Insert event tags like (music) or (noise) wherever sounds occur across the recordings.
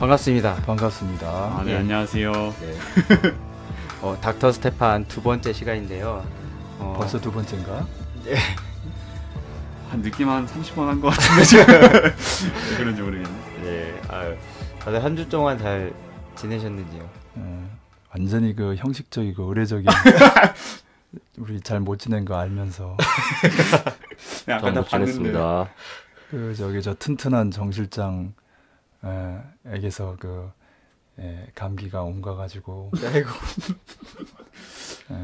반갑습니다. 반갑습니다. 아, 네, 네. 안녕하세요. 네. (laughs) 어, 닥터 스테판 두 번째 시간인데요. 어... 벌써 두 번째인가? 네. 한 느낌 한 30번 한것 (laughs) 같은데 지금 그런지 모르겠네. 네. 아, 다들 한 주 동안 잘 지내셨는지요? 음, 완전히 그 형식적이고 의례적인 (laughs) 우리 잘 못 지낸 거 알면서 네, 아까 다 봤는데. 그 저기 저 튼튼한 정 실장 에, 예, 애기서 그 에, 예, 감기가 옮가 가지고 (laughs) 아이고. 예.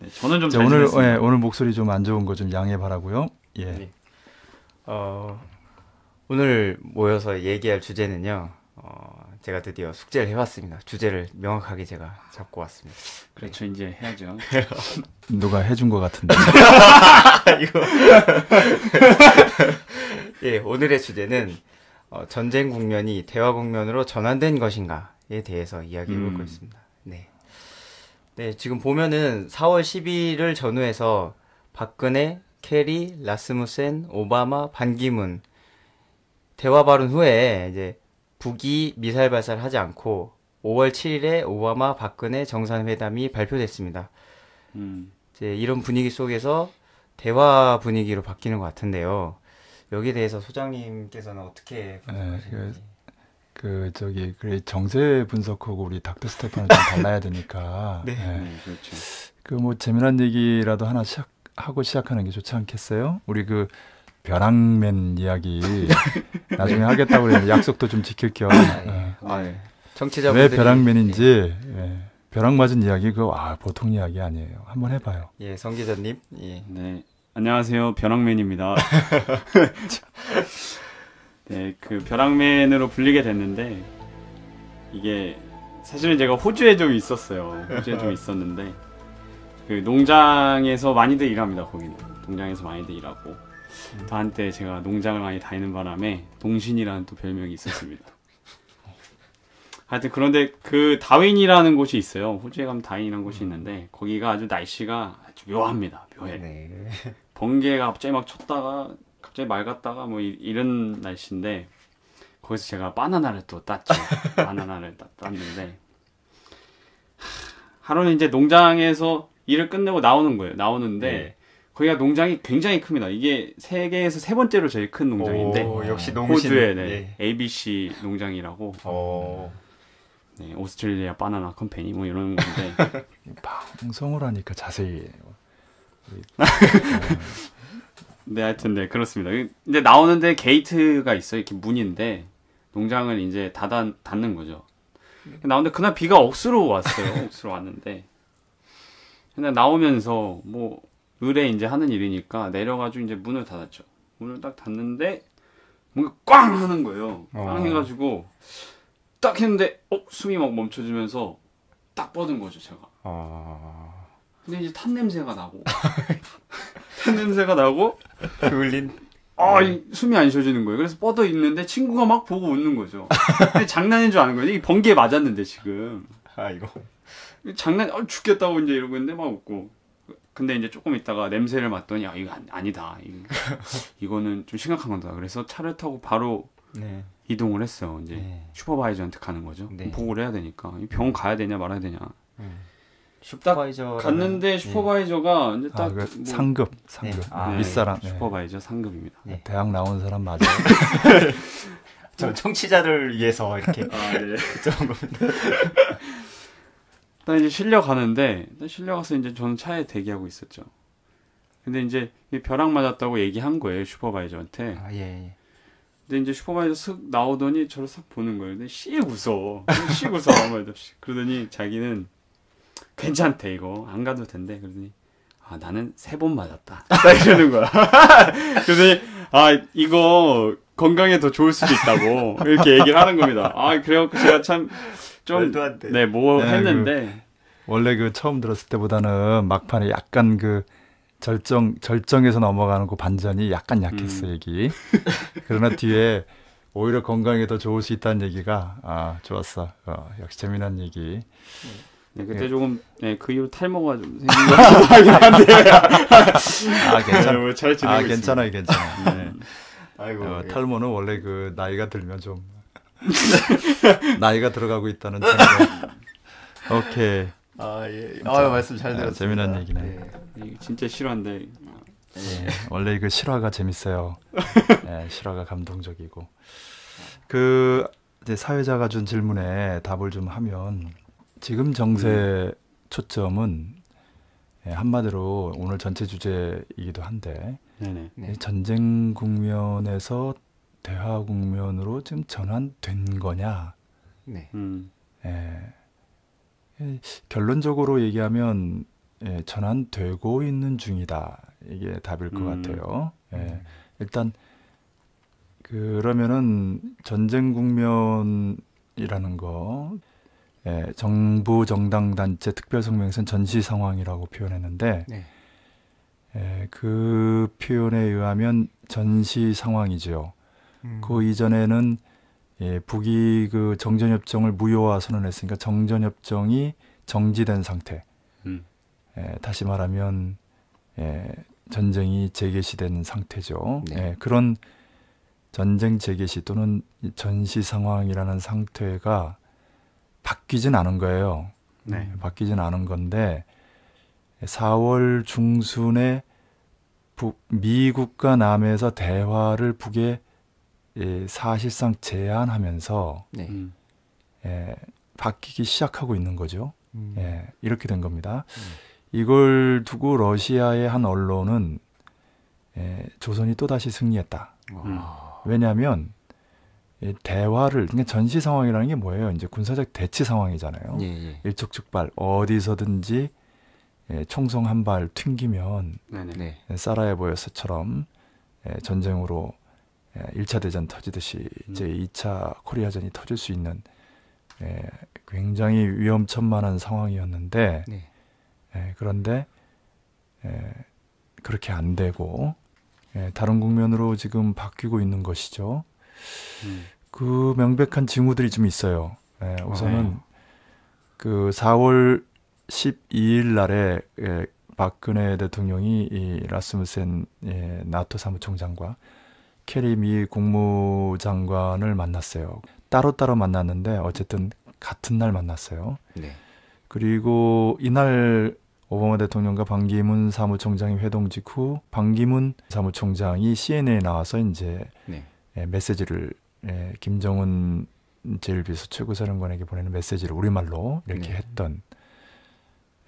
네, 저는 좀 오늘 예, 오늘 목소리 좀 안 좋은 거 좀 양해 바라고요. 예. 네. 어, 오늘 모여서 얘기할 주제는요. 어, 제가 드디어 숙제를 해왔습니다. 주제를 명확하게 제가 잡고 왔습니다. 그렇죠, 네. 이제 해야죠. (laughs) 누가 해준 것 같은데. (laughs) 이거. 예, 오늘의 주제는 어, 전쟁 국면이 대화 국면으로 전환된 것인가에 대해서 이야기해 볼거 음. 있습니다. 네. 네, 지금 보면은 4월 10일을 전후해서 박근혜, 케리, 라스무센, 오바마, 반기문 대화 발언 후에 이제 북이 미사일 발사를 하지 않고 5월 7일에 오바마 박근혜 정상회담이 발표됐습니다. 음. 이제 이런 분위기 속에서 대화 분위기로 바뀌는 것 같은데요. 여기에 대해서 소장님께서는 어떻게 분석하시는지? 네, 그, 그 저기 그래 정세 분석하고 우리 닥터 스테판은 좀 달라야 되니까. (laughs) 네. 네. 네. 그렇죠. 그 뭐 재미난 얘기라도 하나 시작 하고 시작하는 게 좋지 않겠어요? 우리 그 벼랑맨 이야기 (laughs) 나중에 네. 하겠다고 그랬는데 약속도 좀 지킬 겸. 아, 예. 네. 아, 예. 청취자분들왜 벼랑맨인지 예. 예. 벼락 맞은 이야기 그 아 보통 이야기 아니에요. 한번 해봐요. 예, 성 기자님. 예. 네. 안녕하세요. 벼락맨입니다. (laughs) 네, 그 벼락맨으로 불리게 됐는데 이게 사실은 제가 호주에 좀 있었어요. 호주에 좀 있었는데 그 농장에서 많이들 일합니다. 거기는 농장에서 많이들 일하고 음. 또 한때 제가 농장을 많이 다니는 바람에 동신이라는 또 별명이 있었습니다. 하여튼 그런데 그 다윈이라는 곳이 있어요. 호주에 가면 다윈이라는 곳이 있는데 거기가 아주 날씨가 아주 묘합니다. 묘해. 네. 번개가 갑자기 막 쳤다가 갑자기 맑았다가 뭐 이, 런 날씨인데 거기서 제가 바나나를 또 땄죠. (laughs) 바나나를 따, 땄는데 하루는 이제 농장에서 일을 끝내고 나오는 거예요. 나오는데 네. 거기가 농장이 굉장히 큽니다. 이게 세계에서 세 번째로 제일 큰 농장인데 오, 역시 네. 농신. 호주의 네, 예. ABC 농장이라고. 오. 어. 네, 오스트레일리아 바나나 컴퍼니 뭐 이런 건데 (laughs) 방송을 하니까 자세히 네, 하여튼 네 그렇습니다. 이제 나오는데 게이트가 있어 요 이렇게 문인데 농장을 이제 닫아 닫는 거죠. 나오는데 그날 비가 억수로 왔어요. (laughs) 억수로 왔는데 그냥 나오면서 뭐 의뢰 이제 하는 일이니까 내려가지고 이제 문을 닫았죠. 문을 딱 닫는데 뭔가 꽝 하는 거예요. 꽝 어. 해가지고 딱 했는데 어 숨이 막 멈춰지면서 딱 뻗은 거죠 제가. 어... 근데 이제 탄 냄새가 나고 (laughs) 탄 냄새가 나고 그을린 아, 네. 이, 숨이 안 쉬어지는 거예요. 그래서 뻗어 있는데 친구가 막 보고 웃는 거죠. 근데 장난인 줄 아는 거예요. 이 번개 맞았는데 지금. 아 이거 장난 어, 죽겠다고 이제 이러고 있는데 막 웃고. 근데 이제 조금 있다가 냄새를 맡더니 아 이거 아니다. 이거, 는좀 심각한 건다. 그래서 차를 타고 바로 네. 이동을 했어요. 이제 네. 슈퍼바이저한테 가는 거죠. 네. 보고를 해야 되니까 병원 가야 되냐 말아야 되냐. 음. 슈퍼바이저 갔는데 네. 슈퍼바이저가 이제 아, 딱 아, 뭐... 상급 네. 상급 아, 네. 윗사람 슈퍼바이저 상급입니다. 대학 나온 사람 맞아요. (laughs) 저 청취자들 위해서 이렇게 아, 네. 일단 (laughs) (laughs) 이제 실려 가는데 실려 가서 이제 저는 차에 대기하고 있었죠. 근데 이제 벼락 맞았다고 얘기한 거예요 슈퍼바이저한테. 아 예. 예. 근데 이제 슈퍼바이저 슥 나오더니 저를 싹 보는 거예요. 근데 씩 웃어. 씩 웃어 아무 말도 없이. 그러더니 자기는 괜찮대 이거 안 가도 된대 그러더니 아 나는 세 번 맞았다 (laughs) 딱 이러는 거야 (laughs) 그러더니 아 이거 건강에 더 좋을 수도 있다고 이렇게 얘기를 하는 겁니다 아 그래갖고 제가 참 좀네뭐 네, 그 했는데 그, 원래 그 처음 들었을 때보다는 막판에 약간 그 절정 절정에서 넘어가는 그 반전이 약간 약했어 음. 얘기 그러나 뒤에 오히려 건강에 더 좋을 수 있다는 얘기가 아 좋았어 어, 역시 재미난 얘기. 네. 네, 그때 예. 조금 네, 그 이후로 탈모가 좀 생긴 거 (laughs) 같아요. 아, 괜찮아. 예, 뭐 아, 괜찮아요, 괜찮아요. 네. 네. 아이고. 어, 탈모는 원래 그 나이가 들면 좀 (laughs) 나이가 들어가고 있다는 증거. (laughs) 오케이. 아, 예. 아, 말씀 잘 들었어요. 아, 재미난 얘기네. 예. 진짜 실화인데. 예. 원래 그 실화가 재밌어요. 예, 실화가 감동적이고. 그 이제 사회자가 준 질문에 답을 좀 하면 지금 정세 초점은 예, 한마디로 오늘 전체 주제이기도 한데 네. 전쟁 국면에서 대화 국면으로 지금 전환된 거냐? 네. 음. 예, 결론적으로 얘기하면 예, 전환되고 있는 중이다. 이게 답일 것 음. 같아요. 예, 음. 일단 그러면은 전쟁 국면이라는 거 예, 정부 정당 단체 특별 성명에서는 전시 상황이라고 표현했는데 네. 예, 그 표현에 의하면 전시 상황이지요. 음. 그 이전에는 예, 북이 그 정전협정을 무효화 선언했으니까 정전협정이 정지된 상태. 음. 예, 다시 말하면 예, 전쟁이 재개시된 상태죠. 네. 예, 그런 전쟁 재개시 또는 전시 상황이라는 상태가 바뀌진 않은 거예요. 네. 바뀌진 않은 건데 4월 중순에 북, 미국과 남에서 대화를 북에 예, 사실상 제안하면서 네. 음. 예, 바뀌기 시작하고 있는 거죠. 음. 예, 이렇게 된 겁니다. 음. 이걸 두고 러시아의 한 언론은 예, 조선이 또다시 승리했다. 음. 왜냐하면 예, 대화를 그러니까 전시 상황이라는 게 뭐예요? 이제 군사적 대치 상황이잖아요. 예, 예. 일촉즉발 어디서든지 예, 총성 한 발 튕기면 네, 네. 예, 사라예보여서처럼 예, 전쟁으로 예, 1차 대전 터지듯이 음. 이제 2차 코리아전이 터질 수 있는 예, 굉장히 위험천만한 상황이었는데 네. 예, 그런데 예, 그렇게 안 되고 예, 다른 국면으로 지금 바뀌고 있는 것이죠. 그 명백한 징후들이 좀 있어요. 예, 우선은 네. 그 4월 12일 날에 예, 박근혜 대통령이 이 라스무센 예, 나토 사무총장과 캐리 미 국무장관을 만났어요. 따로따로 만났는데 어쨌든 같은 날 만났어요. 네. 그리고 이날 오바마 대통령과 반기문 사무총장이 회동 직후 반기문 사무총장이 CNN에 나와서 이제 네. 예, 메시지를 예, 김정은 제일비서 최고사령관에게 보내는 메시지를 우리말로 이렇게 네. 했던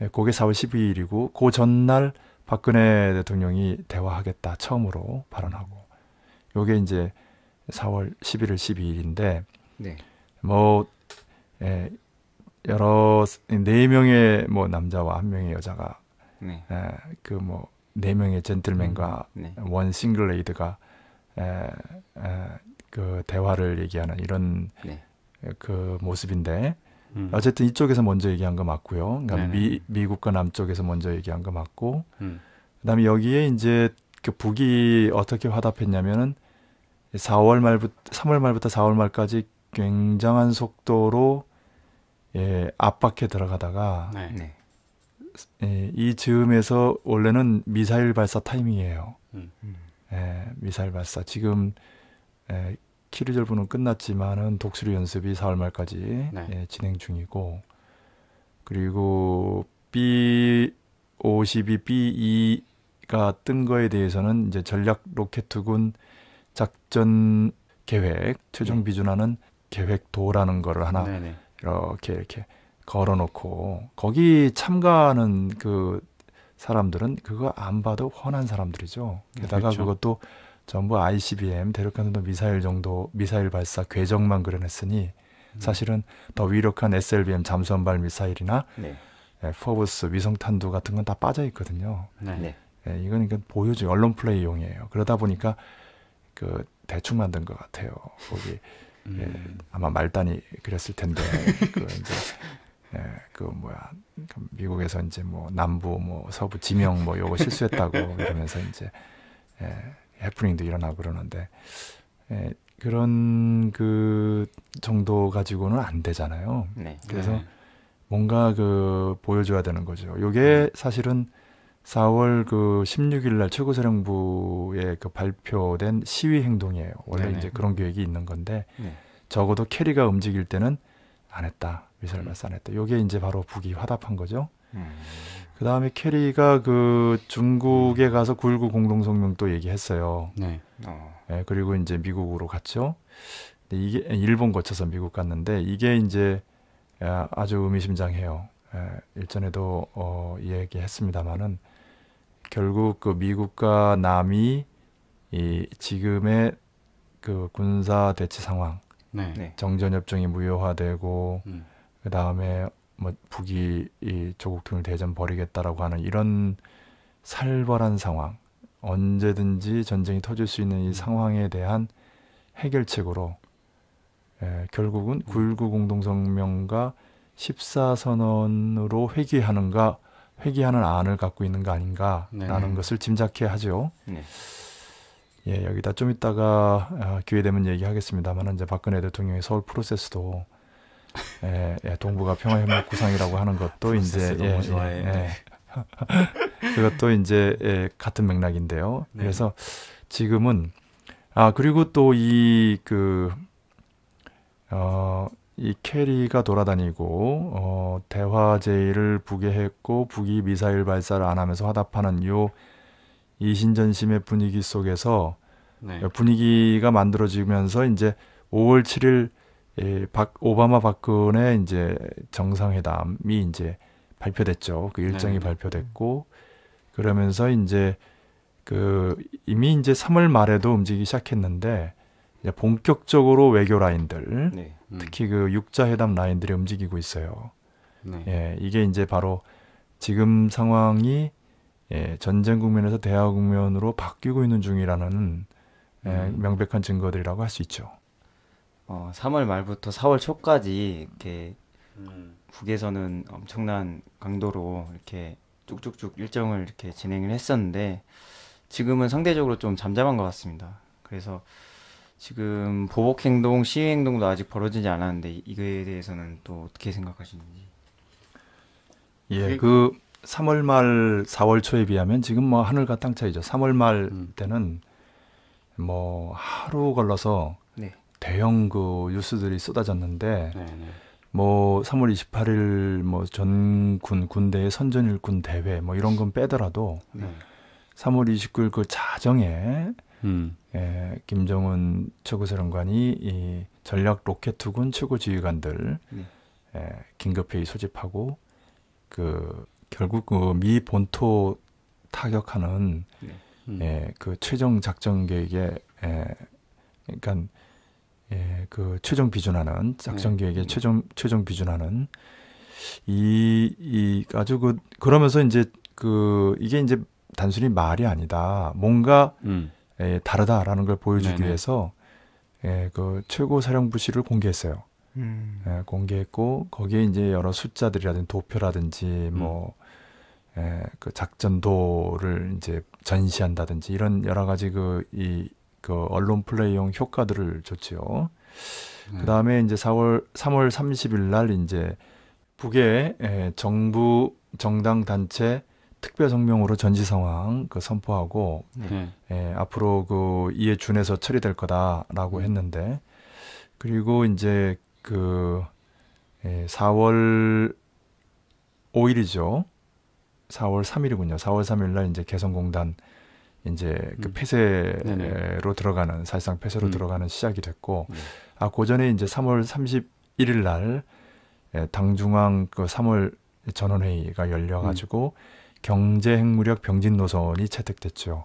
예, 그게 4월 12일이고 그 전날 박근혜 대통령이 대화하겠다 처음으로 발언하고 요게 이제 4월 11일 12일인데 네. 뭐 예, 여러 네 명의 뭐 남자와 한 명의 여자가 네. 예, 그뭐 네 명의 젠틀맨과 음, 네. 원 싱글레이드가 에, 에, 그 대화를 얘기하는 이런 네. 그 모습인데 음. 어쨌든 이쪽에서 먼저 얘기한 거 맞고요. 그러니까 미, 미국과 남쪽에서 먼저 얘기한 거 맞고 음. 그다음에 여기에 이제 그 북이 어떻게 화답했냐면은 4월 말부터 3월 말부터 4월 말까지 굉장한 속도로 예, 압박해 들어가다가 네. 네. 예, 이 즈음에서 원래는 미사일 발사 타이밍이에요. 음. 음. 예, 미사일 발사. 지금 예, 키르졸 부는 끝났지만은 독수리 연습이 4월 말까지 네. 예, 진행 중이고 그리고 B 52B 2가 뜬 거에 대해서는 이제 전략 로켓투군 작전 계획 최종 네. 비준하는 계획도라는 거를 하나 네네. 네. 이렇게 이렇게 걸어놓고 거기 참가하는 그 사람들은 그거 안 봐도 훤한 사람들이죠. 네, 게다가 그렇죠. 그것도 전부 ICBM 대륙간도 미사일 정도 미사일 발사 궤적만 그려냈으니 음. 사실은 더 위력한 SLBM 잠수함발 미사일이나 네. 예, 포브스 위성탄두 같은 건 다 빠져 있거든요. 네. 네. 예, 이건 그 보여주 언론 플레이용이에요. 그러다 보니까 그 대충 만든 것 같아요. 거기 음. 예, 아마 말단이 그랬을 텐데 그 이제 (laughs) 네, 그 뭐야 그 미국에서 이제 뭐 남부 뭐 서부 지명 뭐 요거 실수했다고 그러면서 (laughs) 이제 예, 해프닝도 일어나고 그러는데 예, 그런 그 정도 가지고는 안 되잖아요. 네. 그래서 네. 뭔가 그 보여줘야 되는 거죠. 요게 네. 사실은 4월 그 16일 날 최고사령부에 그 발표된 시위 행동이에요. 원래 네, 네. 이제 그런 계획이 있는 건데 적어도 캐리가 움직일 때는 안 했다. 미사일 음. 발사했다. 이게 이제 바로 북이 화답한 거죠. 음. 그 다음에 캐리가 그 중국에 음. 가서 9.19 공동성명 또 얘기했어요. 네. 어. 네. 그리고 이제 미국으로 갔죠. 근데 이게 예, 일본 거쳐서 미국 갔는데 이게 이제 예, 아주 의미심장해요. 예, 일전에도 어, 얘기했습니다만은 결국 그 미국과 남이 이 지금의 그 군사 대치 상황, 네. 네. 정전협정이 무효화되고 음. 그 다음에 뭐 북이 이 조국 등을 대전 버리겠다라고 하는 이런 살벌한 상황, 언제든지 전쟁이 터질 수 있는 이 음. 상황에 대한 해결책으로 예, 결국은 9.19 음. 공동성명과 14선언으로 회귀하는가, 회귀하는 안을 갖고 있는 거 아닌가라는 네. 것을 짐작해 하죠. 네. 예, 여기다 좀 이따가 아, 기회 되면 얘기하겠습니다만 이제 박근혜 대통령의 서울 프로세스도 예, 예, 동북아 평화협력 구상이라고 하는 것도 (laughs) 이제 예, 너무 예, 좋아해. 예, 예. (laughs) 그것도 이제 예, 같은 맥락인데요. 네. 그래서 지금은 아 그리고 또 이 그 어, 이 캐리가 돌아다니고 어, 대화 제의를 북에 했고 북이 미사일 발사를 안 하면서 화답하는 요 이신전심의 분위기 속에서 네. 분위기가 만들어지면서 이제 5월 7일 예, 박 오바마 박근혜 이제 정상회담이 이제 발표됐죠. 그 일정이 네. 발표됐고 그러면서 이제 그 이미 이제 3월 말에도 움직이기 시작했는데 이제 본격적으로 외교 라인들 네. 음. 특히 그 육자 회담 라인들이 움직이고 있어요. 네. 예, 이게 이제 바로 지금 상황이 예, 전쟁 국면에서 대화 국면으로 바뀌고 있는 중이라는 예, 음. 예, 명백한 증거들이라고 할 수 있죠. 3월 어, 말부터 4월 초까지 이렇게 음. 북에서는 엄청난 강도로 이렇게 쭉쭉쭉 일정을 이렇게 진행을 했었는데 지금은 상대적으로 좀 잠잠한 것 같습니다. 그래서 지금 보복 행동, 시위 행동도 아직 벌어지지 않았는데 이거에 대해서는 또 어떻게 생각하시는지? 예, 예. 그 3월 말 4월 초에 비하면 지금 뭐 하늘과 땅 차이죠. 3월 말 음. 때는 뭐 하루 걸러서 대형 그 뉴스들이 쏟아졌는데 네네. 네. 뭐 3월 28일 뭐 전군 군대의 선전 일군 대회 뭐 이런 건 빼더라도 네. 3월 29일 그 자정에 음. 예, 김정은 최고사령관이 이 전략 로켓투군 최고지휘관들 음. 네. 예, 긴급회의 소집하고 그 결국 그 미 본토 타격하는 네. 음. 예, 그 최종 작전 계획에 예, 그러니까 예, 그 최종 비준하는 작전 네. 계획의 네. 최종 최종 비준하는 이, 이 아주 그 그러면서 이제 그 이게 이제 단순히 말이 아니다. 뭔가 음. 예, 다르다라는 걸 보여주기 네네. 위해서 예, 그 최고 사령부실을 공개했어요. 음. 예, 공개했고 거기에 이제 여러 숫자들이라든지 도표라든지 음. 뭐 음. 예, 그 작전도를 이제 전시한다든지 이런 여러 가지 그이 그 언론 플레이용 효과들을 줬지요. 네. 그 다음에 이제 4월 3월 30일 날 이제 북의 예, 정부 정당 단체 특별 성명으로 전시 상황 그 선포하고 네. 네. 예, 앞으로 그 이에 준해서 처리될 거다라고 했는데 그리고 이제 그 에, 예, 4월 5일이죠. 4월 3일이군요. 4월 3일 날 이제 개성공단 이제 그 음. 폐쇄로 음. 들어가는 사실상 폐쇄로 음. 들어가는 시작이 됐고 음. 아 고전에 이제 3월 31일 날 예, 당중앙 그 3월 전원회의가 열려가지고 음. 경제 핵무력 병진 노선이 채택됐죠.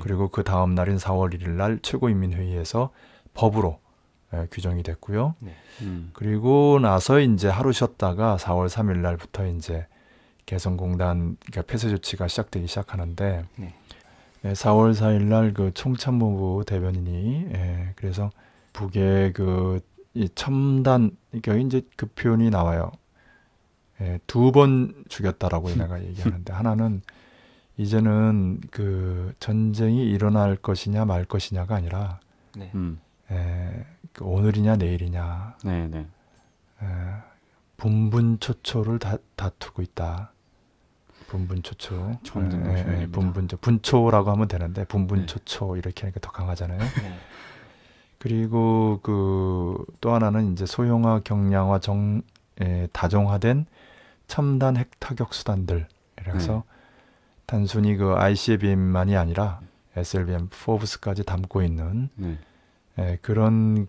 그리고 그 다음 날인 4월 1일 날 최고인민회의에서 법으로 예, 규정이 됐고요. 네. 음. 그리고 나서 이제 하루 쉬었다가 4월 3일 날부터 이제 개성공단 그러니까 폐쇄 조치가 시작되기 시작하는데 네. 4월 예, 4일 날그 총참모부 대변인이 예, 그래서 북의 그이 첨단 그러니까 이제 그 표현이 나와요. 예, 두 번 죽였다라고 음. 내가 얘기하는데 하나는 이제는 그 전쟁이 일어날 것이냐 말 것이냐가 아니라 네. 음. 예, 그 오늘이냐 내일이냐 네, 네. 예, 분분초초를 다, 다투고 있다. 분분초초. 처음 듣는 예, 표현입니다. 예, 분분초. 분초라고 하면 되는데 분분초초 네. 이렇게 하니까 더 강하잖아요. 네. 그리고 그또 하나는 이제 소형화 경량화 정 에, 예, 다종화된 첨단 핵타격 수단들. 그래서 네. 단순히 그 ICBM만이 아니라 SLBM 포브스까지 담고 있는 네. 예, 그런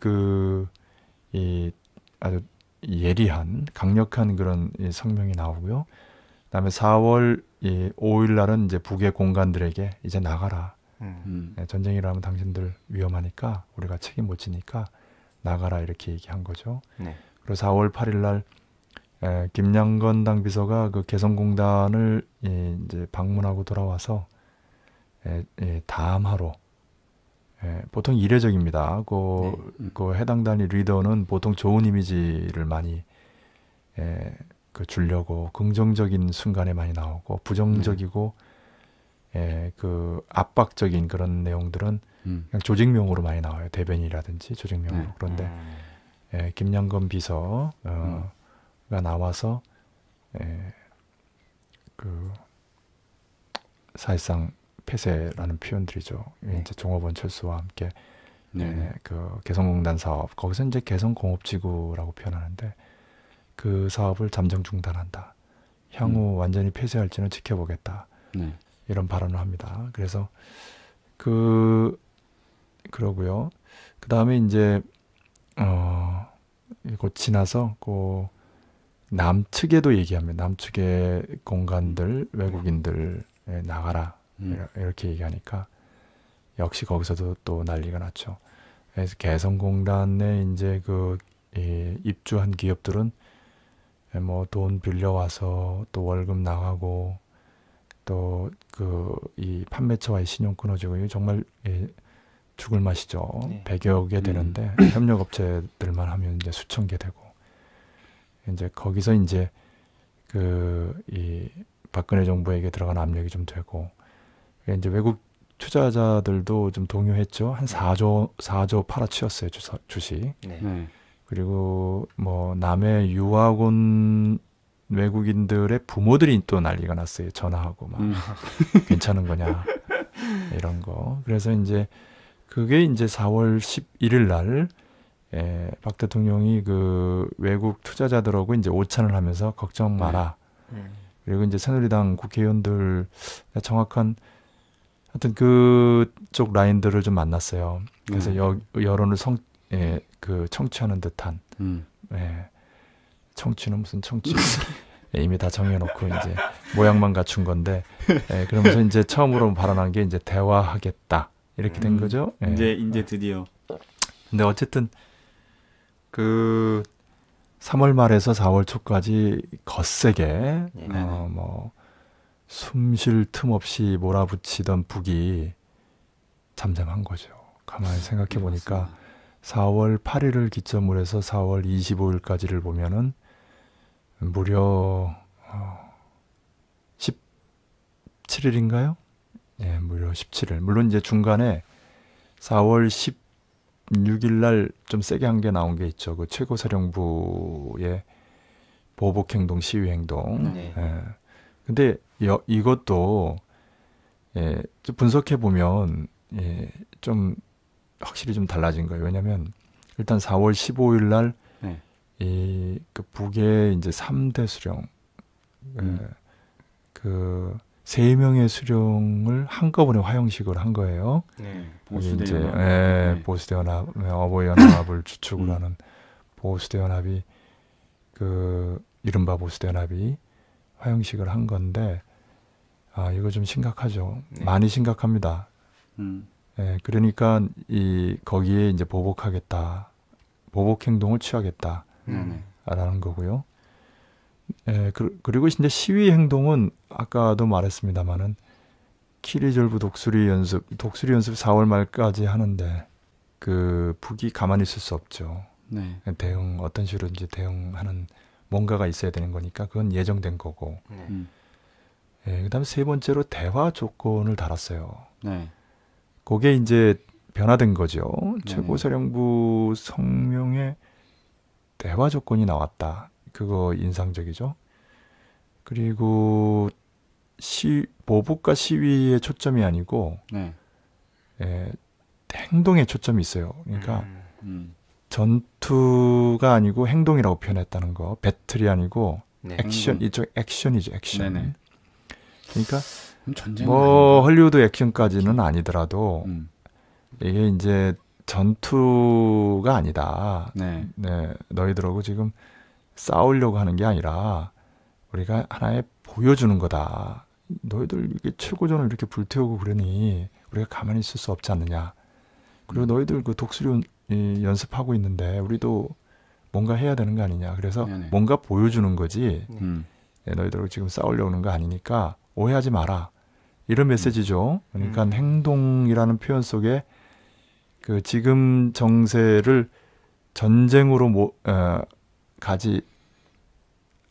그이 아주 예리한 강력한 그런 이 성명이 나오고요. 다음에 4월 이 5일 날은 이제 북의 공간들에게 이제 나가라. 음. 네, 예, 전쟁이라면 당신들 위험하니까 우리가 책임 못 지니까 나가라 이렇게 얘기한 거죠. 네. 그리고 4월 8일 날 에, 예, 김양건 당비서가 그 개성공단을 이, 이제 방문하고 돌아와서 에, 에, 담화로 예, 보통 이례적입니다. 그, 네. 그 해당 단위 리더는 보통 좋은 이미지를 많이 예, 그 주려고 긍정적인 순간에 많이 나오고 부정적이고 네. 예, 그 압박적인 그런 내용들은 음. 그냥 조직명으로 많이 나와요. 대변이라든지 조직명으로. 네. 그런데 음. 예, 김양건 비서가 어, 음. 나와서 예, 그 사실상 폐쇄라는 표현들이죠. 네. 이제 종업원 철수와 함께 네. 예, 그 개성공단 사업 거기서 이제 개성공업지구라고 표현하는데 그 사업을 잠정 중단한다. 향후 음. 완전히 폐쇄할지는 지켜보겠다. 네. 이런 발언을 합니다. 그래서 그 그러고요. 그 다음에 이제 어이곧 지나서 그 남측에도 얘기합니다. 남측의 공간들 외국인들 예, 나가라 음. 이렇게 얘기하니까 역시 거기서도 또 난리가 났죠. 그래서 개성공단에 이제 그 입주한 기업들은 예, 뭐돈 빌려와서 또 월급 나가고 또 그 이 판매처와의 신용 끊어지고 이거 정말 예, 죽을 맛이죠. 네. 100여 개 음. 되는데 음. (clears throat) 협력업체들만 하면 이제 수천 개 되고 이제 거기서 이제 그 이 박근혜 정부에게 들어간 압력이 좀 되고 그러니까 이제 외국 투자자들도 좀 동요했죠. 한 4조 4조 팔아치웠어요 주사, 주식. 네. 네. 그리고 뭐 남해 유학원 외국인들의 부모들이 또 난리가 났어요. 전화하고 막 음. (laughs) 괜찮은 거냐 이런 거. 그래서 이제 그게 이제 4월 11일 날 예, 박 대통령이 그 외국 투자자들하고 이제 오찬을 하면서 걱정 네. 마라. 네. 네. 그리고 이제 새누리당 국회의원들 정확한 하여튼 그 쪽 라인들을 좀 만났어요. 그래서 네. 여, 여론을 성, 예, 그 청취하는 듯한 음. 예, 청취는 무슨 청취 예, 이미 다 정해놓고 이제 모양만 갖춘 건데 예, 그러면서 이제 처음으로 발언한 게 이제 대화하겠다 이렇게 된 음. 거죠. 예. 이제 이제 드디어. 근데 어쨌든 그 3월 말에서 4월 초까지 거세게 예, 어, 뭐숨쉴 틈 없이 몰아붙이던 북이 잠잠한 거죠. 가만히 생각해 보니까 4월 8일을 기점으로 해서 4월 25일까지를 보면은 무려 17일인가요? 어, 예, 무려 17일. 물론 이제 중간에 4월 16일 날 좀 세게 한 게 나온 게 있죠. 그 최고사령부의 보복행동, 시위행동. 네. 예. 근데 여, 이것도 예, 분석해 보면 예, 좀 확실히 좀 달라진 거예요. 왜냐하면 일단 4월 15일 날 네. 이그 북의 이제 3대 수령 예, 음. 예, 그 그세 명의 수령을 한꺼번에 화형식을 한 거예요. 네. 보수대 이제 연 예, 네. 보수대 연합, 네, 어버이 연합을 주축을 음. 하는 보수대 연합이 그 이른바 보수대 연합이 화형식을 한 건데 아 이거 좀 심각하죠. 네. 많이 심각합니다. 음. 예, 그러니까 이 거기에 이제 보복하겠다, 보복 행동을 취하겠다라는 거고요. 예, 그, 그리고 이제 시위 행동은 아까도 말했습니다만은 키리졸브 독수리 연습, 독수리 연습 4월 말까지 하는데 그 북이 가만히 있을 수 없죠. 네. 대응 어떤 식으로든지 대응하는 뭔가가 있어야 되는 거니까 그건 예정된 거고. 네. 예, 그다음에 세 번째로 대화 조건을 달았어요. 네. 그게 이제 변화된 거죠. 네. 최고사령부 성명에 대화 조건이 나왔다. 그거 인상적이죠. 그리고 시 보복과 시위의 초점이 아니고 네. 예, 행동에 초점이 있어요. 그러니까 음, 음. 전투가 아니고 행동이라고 표현했다는 거, 배틀이 아니고 네. 액션 이쪽 액션이죠 액션. 네네. 그러니까 뭐 헐리우드 액션까지는 아니더라도 음. 이게 이제 전투가 아니다. 네. 네. 너희들하고 지금 싸우려고 하는 게 아니라 우리가 하나의 보여주는 거다. 너희들 이게 최고전을 이렇게 불태우고 그러니 우리가 가만히 있을 수 없지 않느냐. 그리고 음. 너희들 그 독수리 연습하고 있는데 우리도 뭔가 해야 되는 거 아니냐. 그래서 네네. 뭔가 보여주는 거지. 음. 네, 너희들 하고 지금 싸우려고 하는 거 아니니까 오해하지 마라. 이런 메시지죠. 그러니까 음. 행동이라는 표현 속에 그 지금 정세를 전쟁으로 모, 어, 가지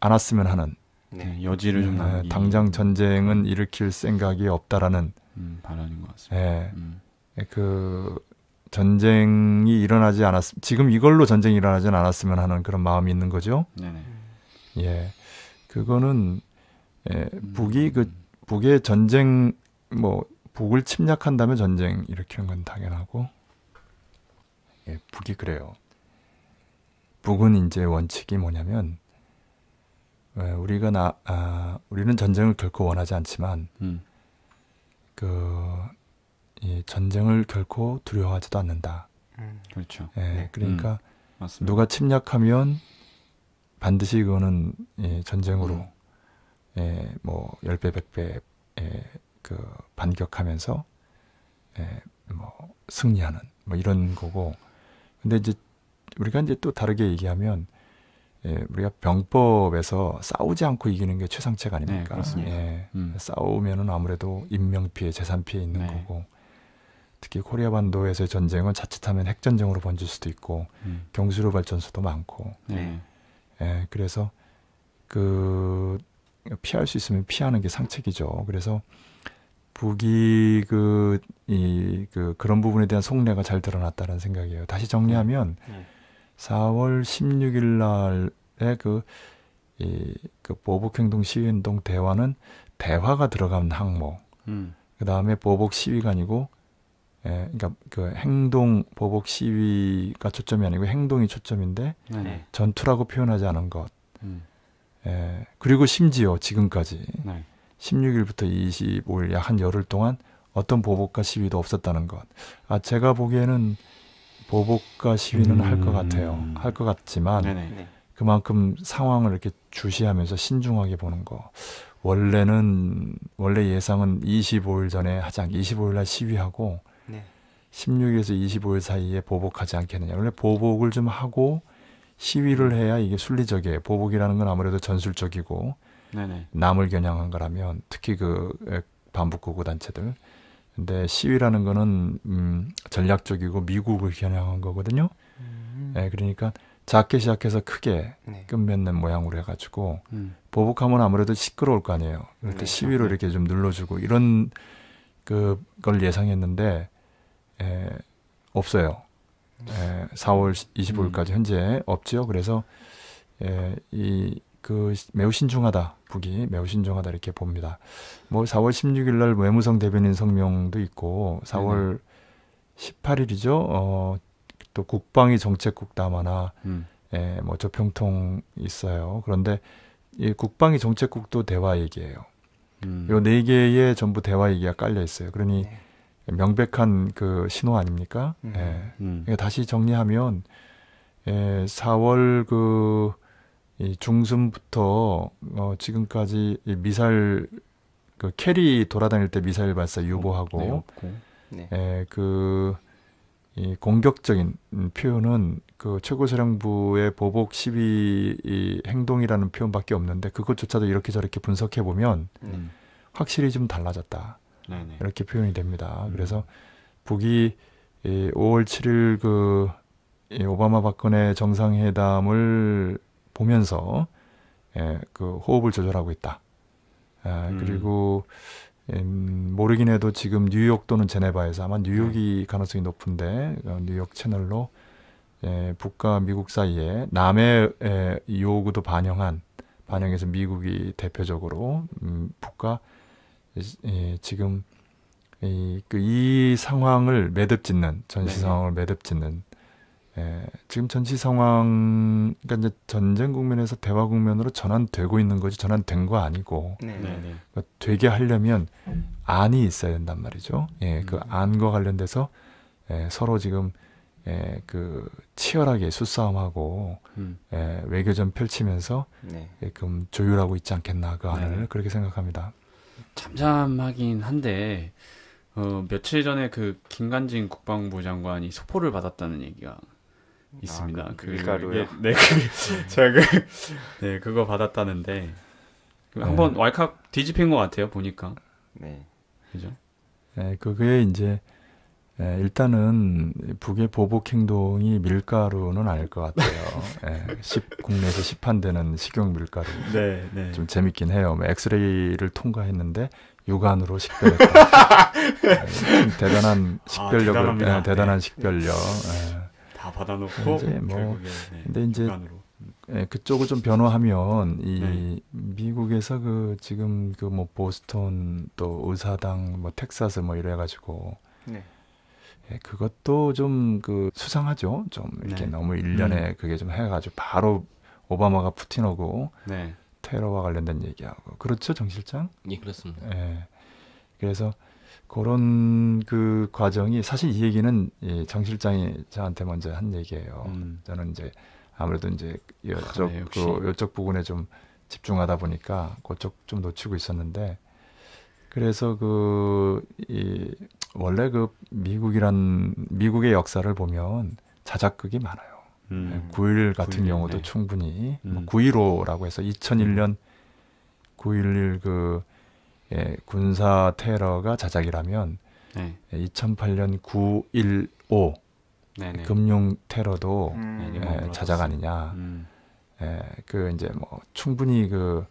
않았으면 하는 네, 여지를 좀 음, 네, 남기... 당장 전쟁은 일으킬 생각이 없다라는 음, 바라는 것 같습니다. 예, 음. 예, 그 전쟁이 일어나지 않았 지금 이걸로 전쟁이 일어나진 않았으면 하는 그런 마음이 있는 거죠. 네 예, 그거는 예, 북이 음. 그 북의 전쟁 뭐 북을 침략한다면 전쟁 일으키는 건 당연하고 예, 북이 그래요. 북은 이제 원칙이 뭐냐면 어, 우리가 나 아, 우리는 전쟁을 결코 원하지 않지만 음. 그 예, 전쟁을 결코 두려워하지도 않는다. 음. 그렇죠. 예, 네. 그러니까 음. 누가 침략하면 반드시 그거는 예, 전쟁으로 음. 예, 뭐 10배, 100배 예, 그 반격하면서 예, 뭐 승리하는 뭐 이런 거고 근데 이제 우리가 이제 또 다르게 얘기하면 예, 우리가 병법에서 싸우지 않고 이기는 게 최상책 아닙니까? 네, 예, 음. 싸우면은 아무래도 인명 피해, 재산 피해 있는 네. 거고 특히 코리아 반도에서의 전쟁은 자칫하면 핵전쟁으로 번질 수도 있고 음. 경수로 발전소도 많고 네. 예, 그래서 그 피할 수 있으면 피하는 게 상책이죠. 그래서 북이 그, 이, 그, 그런 부분에 대한 속내가 잘 드러났다는 생각이에요. 다시 정리하면, 네. 4월 16일 날에 그, 이, 그, 보복행동 시위운동 대화는 대화가 들어간 항목. 음. 그 다음에 보복 시위가 아니고, 예, 그니까그 행동, 보복 시위가 초점이 아니고 행동이 초점인데, 네. 전투라고 표현하지 않은 것. 음. 예, 그리고 심지어 지금까지 네. 16일부터 25일 약 한 열흘 동안 어떤 보복과 시위도 없었다는 것. 아 제가 보기에는 보복과 시위는 음. 할것 같아요. 할 것 같지만 네네. 네. 네. 그만큼 상황을 이렇게 주시하면서 신중하게 보는 거. 원래는 원래 예상은 25일 전에 하장 25일 날 시위하고 네. 16일에서 25일 사이에 보복하지 않겠느냐. 원래 보복을 좀 하고 시위를 해야 이게 순리적에 보복이라는 건 아무래도 전술적이고 네네. 남을 겨냥한 거라면 특히 그 반북구구 단체들 근데 시위라는 거는 음, 전략적이고 미국을 겨냥한 거거든요. 음. 네, 그러니까 작게 시작해서 크게 네. 끝맺는 모양으로 해가지고 음. 보복하면 아무래도 시끄러울 거 아니에요. 그때 그러니까 네, 시위로 이렇게 좀 눌러주고 이런 그 걸 예상했는데 에, 없어요. 예, 4월 25일까지 음. 현재 없지요. 그래서 예, 이그 매우 신중하다 북이 매우 신중하다 이렇게 봅니다. 뭐 4월 16일 날 외무성 대변인 성명도 있고 4월 네네. 18일이죠. 어, 또 국방위 정책국 담화나 음. 예, 뭐 저평통 있어요. 그런데 이 국방위 정책국도 대화 얘기예요. 음. 요네 개의 전부 대화 얘기가 깔려 있어요. 그러니 네. 명백한 그 신호 아닙니까? 음. 예. 그 다시 정리하면 예, 4월 그이 중순부터 어 지금까지 이 미사일 그 캐리 돌아다닐 때 미사일 발사 유보하고 네, 네. 예, 그이 공격적인 표현은 그 최고사령부의 보복 시위 이 행동이라는 표현밖에 없는데 그것조차도 이렇게 저렇게 분석해 보면 음. 확실히 좀 달라졌다. 네네. 이렇게 표현이 됩니다. 음. 그래서 북이 5월 7일 그 오바마 박근혜 정상회담을 보면서 예, 그 호흡을 조절하고 있다. 아, 그리고 음, 모르긴 해도 지금 뉴욕 또는 제네바에서 아마 뉴욕이 네. 가능성이 높은데 어, 뉴욕 채널로 예, 북과 미국 사이에 남의 예, 요구도 반영한 반영해서 미국이 대표적으로 음, 북과 예, 지금 이, 그이 상황을 매듭짓는 전시 네. 상황을 매듭짓는 예, 지금 전시 상황 그러니까 이제 전쟁 국면에서 대화 국면으로 전환되고 있는 거지 전환된 거 아니고 네. 네, 네. 그러니까 되게 하려면 안이 있어야 된단 말이죠. 예, 그 음. 안과 관련돼서 예, 서로 지금 예, 그 치열하게 수싸움하고 음. 예, 외교전 펼치면서 네. 예, 좀 조율하고 있지 않겠나 그 안을 네. 그렇게 생각합니다. 잠잠하긴 한데 어, 며칠 전에 그 김관진 국방부 장관이 소포를 받았다는 얘기가 있습니다. 아, 그, 그 밀가루요? 예, 네, 그, 음. 제가 그, 네 그거 받았다는데 그 네. 한번 왈칵 뒤집힌 것 같아요 보니까. 네. 그죠? 네, 그게 이제 예, 일단은 북의 보복 행동이 밀가루는 아닐 것 같아요. 예, 십, 국내에서 시판되는 식용 밀가루. 네, 네. 좀 재밌긴 해요. 뭐 엑스레이를 통과했는데 육안으로 식별했다. (laughs) 예, 아, 예, 대단한 식별력을 아, 네, 대단한 식별력. 예. 다 받아놓고 이제 뭐 결국에, 네, 근데 이제 육안으로. 예, 그쪽을 좀 변호하면 이 네. 미국에서 그 지금 그뭐 보스턴 또 의사당 뭐 텍사스 뭐 이래 가지고 네. 예, 그것도 좀 그 수상하죠. 좀 이렇게 네. 너무 일련에 음. 그게 좀 해가지고 바로 오바마가 푸틴 오고 네. 테러와 관련된 얘기하고 그렇죠, 정 실장? 예, 그렇습니다. 예. 그래서 그런 그 과정이 사실 이 얘기는 예, 정 실장이 저한테 먼저 한 얘기예요. 음. 저는 이제 아무래도 이제 이쪽 아, 네, 그 이쪽 부분에 좀 집중하다 보니까 그쪽 좀 놓치고 있었는데 그래서 그, 이, 원래 그 미국이란, 미국의 역사를 보면 자작극이 많아요. 음. 9.11 같은 9 1 경우도 네. 충분히, 음. 9.15라고 뭐 해서 2001년 9.11 음. 그, 예, 군사 테러가 자작이라면, 네. 2008년 9.15 네네. 금융 테러도 음. 예, 네, 네. 자작 아니냐. 음. 예, 그 이제 뭐 충분히 그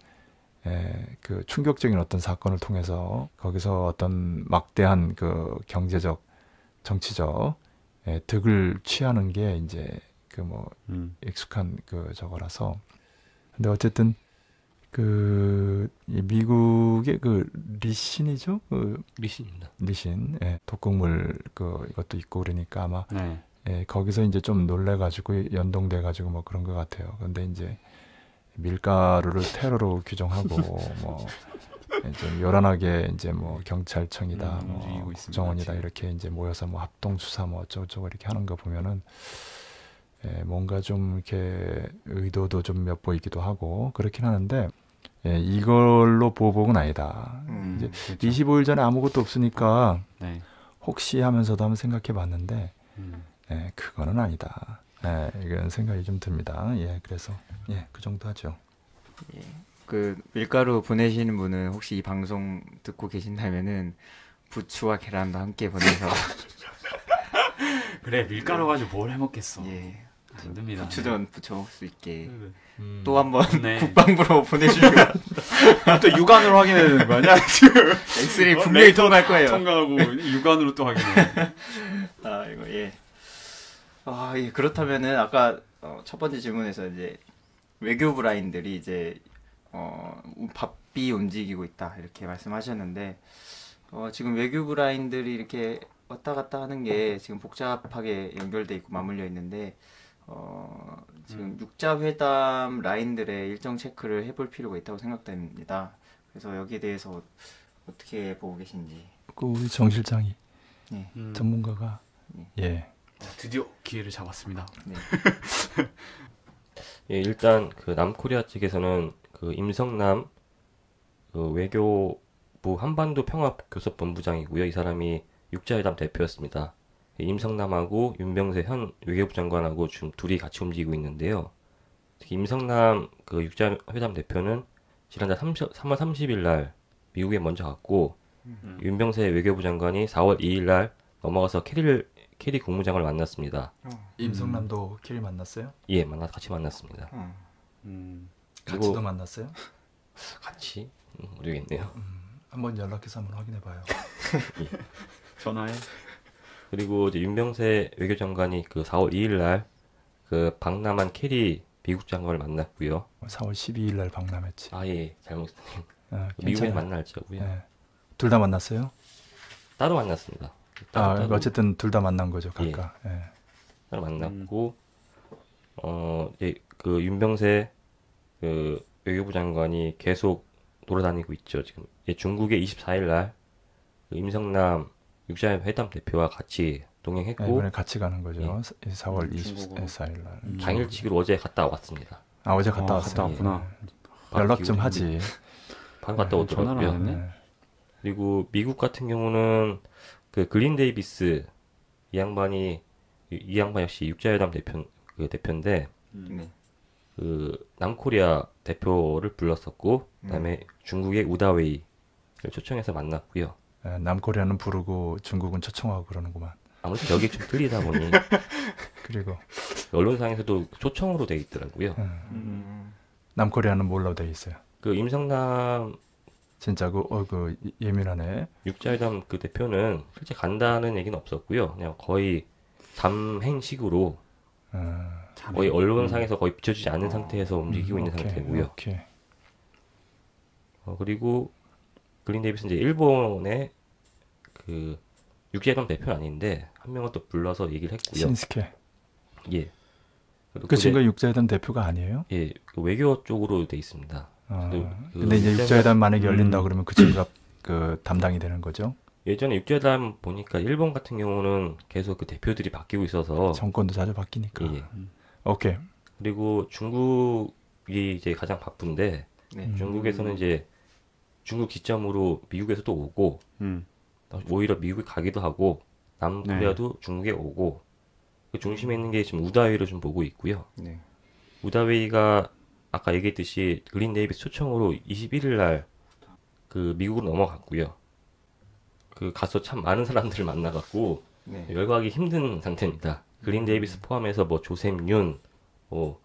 에, 예, 그 충격적인 어떤 사건을 통해서 거기서 어떤 막대한 그 경제적, 정치적 에, 예, 득을 취하는 게 이제 그뭐 음. 익숙한 그 저거라서 근데 어쨌든 그 미국의 그 리신이죠 그 리신입니다 리신 예, 독극물 그 이것도 있고 그러니까 아마 네. 예, 거기서 이제 좀 놀래가지고 연동돼가지고 뭐 그런 것 같아요 근데 이제 밀가루를 테러로 규정하고 뭐 이제 요란하게 이제 뭐 경찰청이다, 음, 뭐정원이다 그렇죠. 이렇게 이제 모여서 뭐 합동 수사 뭐 어쩌고저쩌고 이렇게 하는 거 보면은 예, 뭔가 좀 이렇게 의도도 좀 몇보이기도 하고 그렇긴 하는데 예, 이걸로 보복은 아니다. 음, 이제 그렇죠. 25일 전에 아무것도 없으니까 네. 혹시 하면서도 한번 생각해 봤는데 음. 예, 그거는 아니다. 예, 이런 생각이 좀 듭니다. 예, 그래서 예, 그 정도 하죠. 예. 그 밀가루 보내시는 분은 혹시 이 방송 듣고 계신다면은 부추와 계란도 함께 보내서 (laughs) 그래 밀가루 가지고 뭘 해먹겠어. 예. 안 됩니다. 부추전 부쳐 먹을 수 있게 네, 네. 음, 또 한번 네. 국방부로 (laughs) 보내주면 또 육안으로 확인해야 되는 거 아니야? 지금 엑스레이 분명히 어, 통할 거예요. 통과하고 육안으로 또 확인해. 아 이거 예. 아, 예, 그렇다면은 아까 어, 첫 번째 질문에서 이제 외교브 라인들이 이제 어, 바삐 움직이고 있다 이렇게 말씀하셨는데 어, 지금 외교브 라인들이 이렇게 왔다 갔다 하는 게 지금 복잡하게 연결돼 있고 맞물려 있는데 어, 지금 음. 육자 회담 라인들의 일정 체크를 해볼 필요가 있다고 생각됩니다. 그래서 여기에 대해서 어떻게 보고 계신지. 그 우리 정 실장이 네. 전문가가 네. 예, 예. 네, 드디어 기회를 잡았습니다. 네. (laughs) 예, 일단 그 남코리아 측에서는 그 임성남 그 외교부 한반도 평화교섭본부장이고요. 이 사람이 육자회담 대표였습니다. 예, 임성남하고 윤병세 현 외교부 장관하고 지금 둘이 같이 움직이고 있는데요. 특히 임성남 그 육자회담 대표는 지난달 30, 3월 30일 날 미국에 먼저 갔고 음. 윤병세 외교부 장관이 4월 2일 날 넘어가서 캐리를 캐리 국무장을 만났습니다. 어. 임성남도 캐리 만났어요? 예, 만나 같이 만났습니다. 어. 음. 같이도 만났어요? (laughs) 같이 음, 모르겠네요. 음, 한번 연락해서 한번 확인해봐요. (laughs) 예. 전화해. 그리고 이제 윤병세 외교장관이 그 4월 2일 날그 박남한 캐리 미국 장관을 만났고요. 4월 12일 날 박람회지. 아 예, 잘못 어, 아, 미국에 만날지고요. 네. 둘다 만났어요? 따로 만났습니다. 아, 아 그러니까 어쨌든 둘 다 만난 거죠, 예. 각각. 예. 예. 만났고 음. 어 이제 그 윤병세 그 외교부 장관이 계속 돌아다니고 있죠. 지금 예, 중국의 24일 날 그 임성남 육자협 회담 대표와 같이 동행했고 예, 이번에 같이 가는 거죠. 예. 4월 24일 날. 음. 당일치기로 어제 갔다 왔습니다. 아 어제 갔다 아, 왔어요. 구나 예. 연락 좀 하지. 바로 갔다 네, 오더라고요. 네. 그리고 미국 같은 경우는 그 글린 데이비스 이 양반이 이 양반 역시 육자회담 대표 그 대표인데 음. 네. 그 남코리아 대표를 불렀었고 그다음에 음. 중국의 우다웨이를 초청해서 만났고요. 에, 예, 남코리아는 부르고 중국은 초청하고 그러는구만. 아무튼 여기 좀 틀리다 보니 (laughs) 그리고 언론상에서도 초청으로 돼 있더라고요. 예. 음. 남코리아는 뭘로 돼 있어요? 그 임성남 진짜 그, 어, 그 예, 예민하네. 육자회담 그 대표는 실제 간다는 얘기는 없었고요. 그냥 거의 잠행식으로 아, 거의 언론상에서 음. 거의 비춰지지 않은 아. 상태에서 움직이고 음, 있는 오케이, 상태고요. 오케이. 어, 그리고 그린 데이비스 이제 일본의 그육자회담 대표는 아닌데 한 명은 또 불러서 얘기를 했고요. 신스케. 예. 그 친구 육자회담 대표가 아니에요? 예, 그 외교 쪽으로 돼 있습니다. 어, 그 근데 이제 그 육조회담 만약에 열린다 음. 그러면 그 친구가 그 담당이 되는 거죠. 예전에 육조회담 보니까 일본 같은 경우는 계속 그 대표들이 바뀌고 있어서 정권도 자주 바뀌니까. 예. 예. 음. 오케이. 그리고 중국이 이제 가장 바쁜데 네. 중국에서는 이제 중국 기점으로 미국에서 도 오고 음. 오히려 미국에 가기도 하고 남코리아도 네. 중국에 오고 그 중심에 있는 게 지금 우다웨이를 좀 보고 있고요. 네. 우다웨이가 아까 얘기했듯이 그린 데이비스 초청으로 21일 날 그 미국으로 넘어갔고요. 그 가서 참 많은 사람들을 만나갖고 네. 열거하기 힘든 상태입니다. 그린 데이비스 포함해서 뭐 조셉 윤, 뭐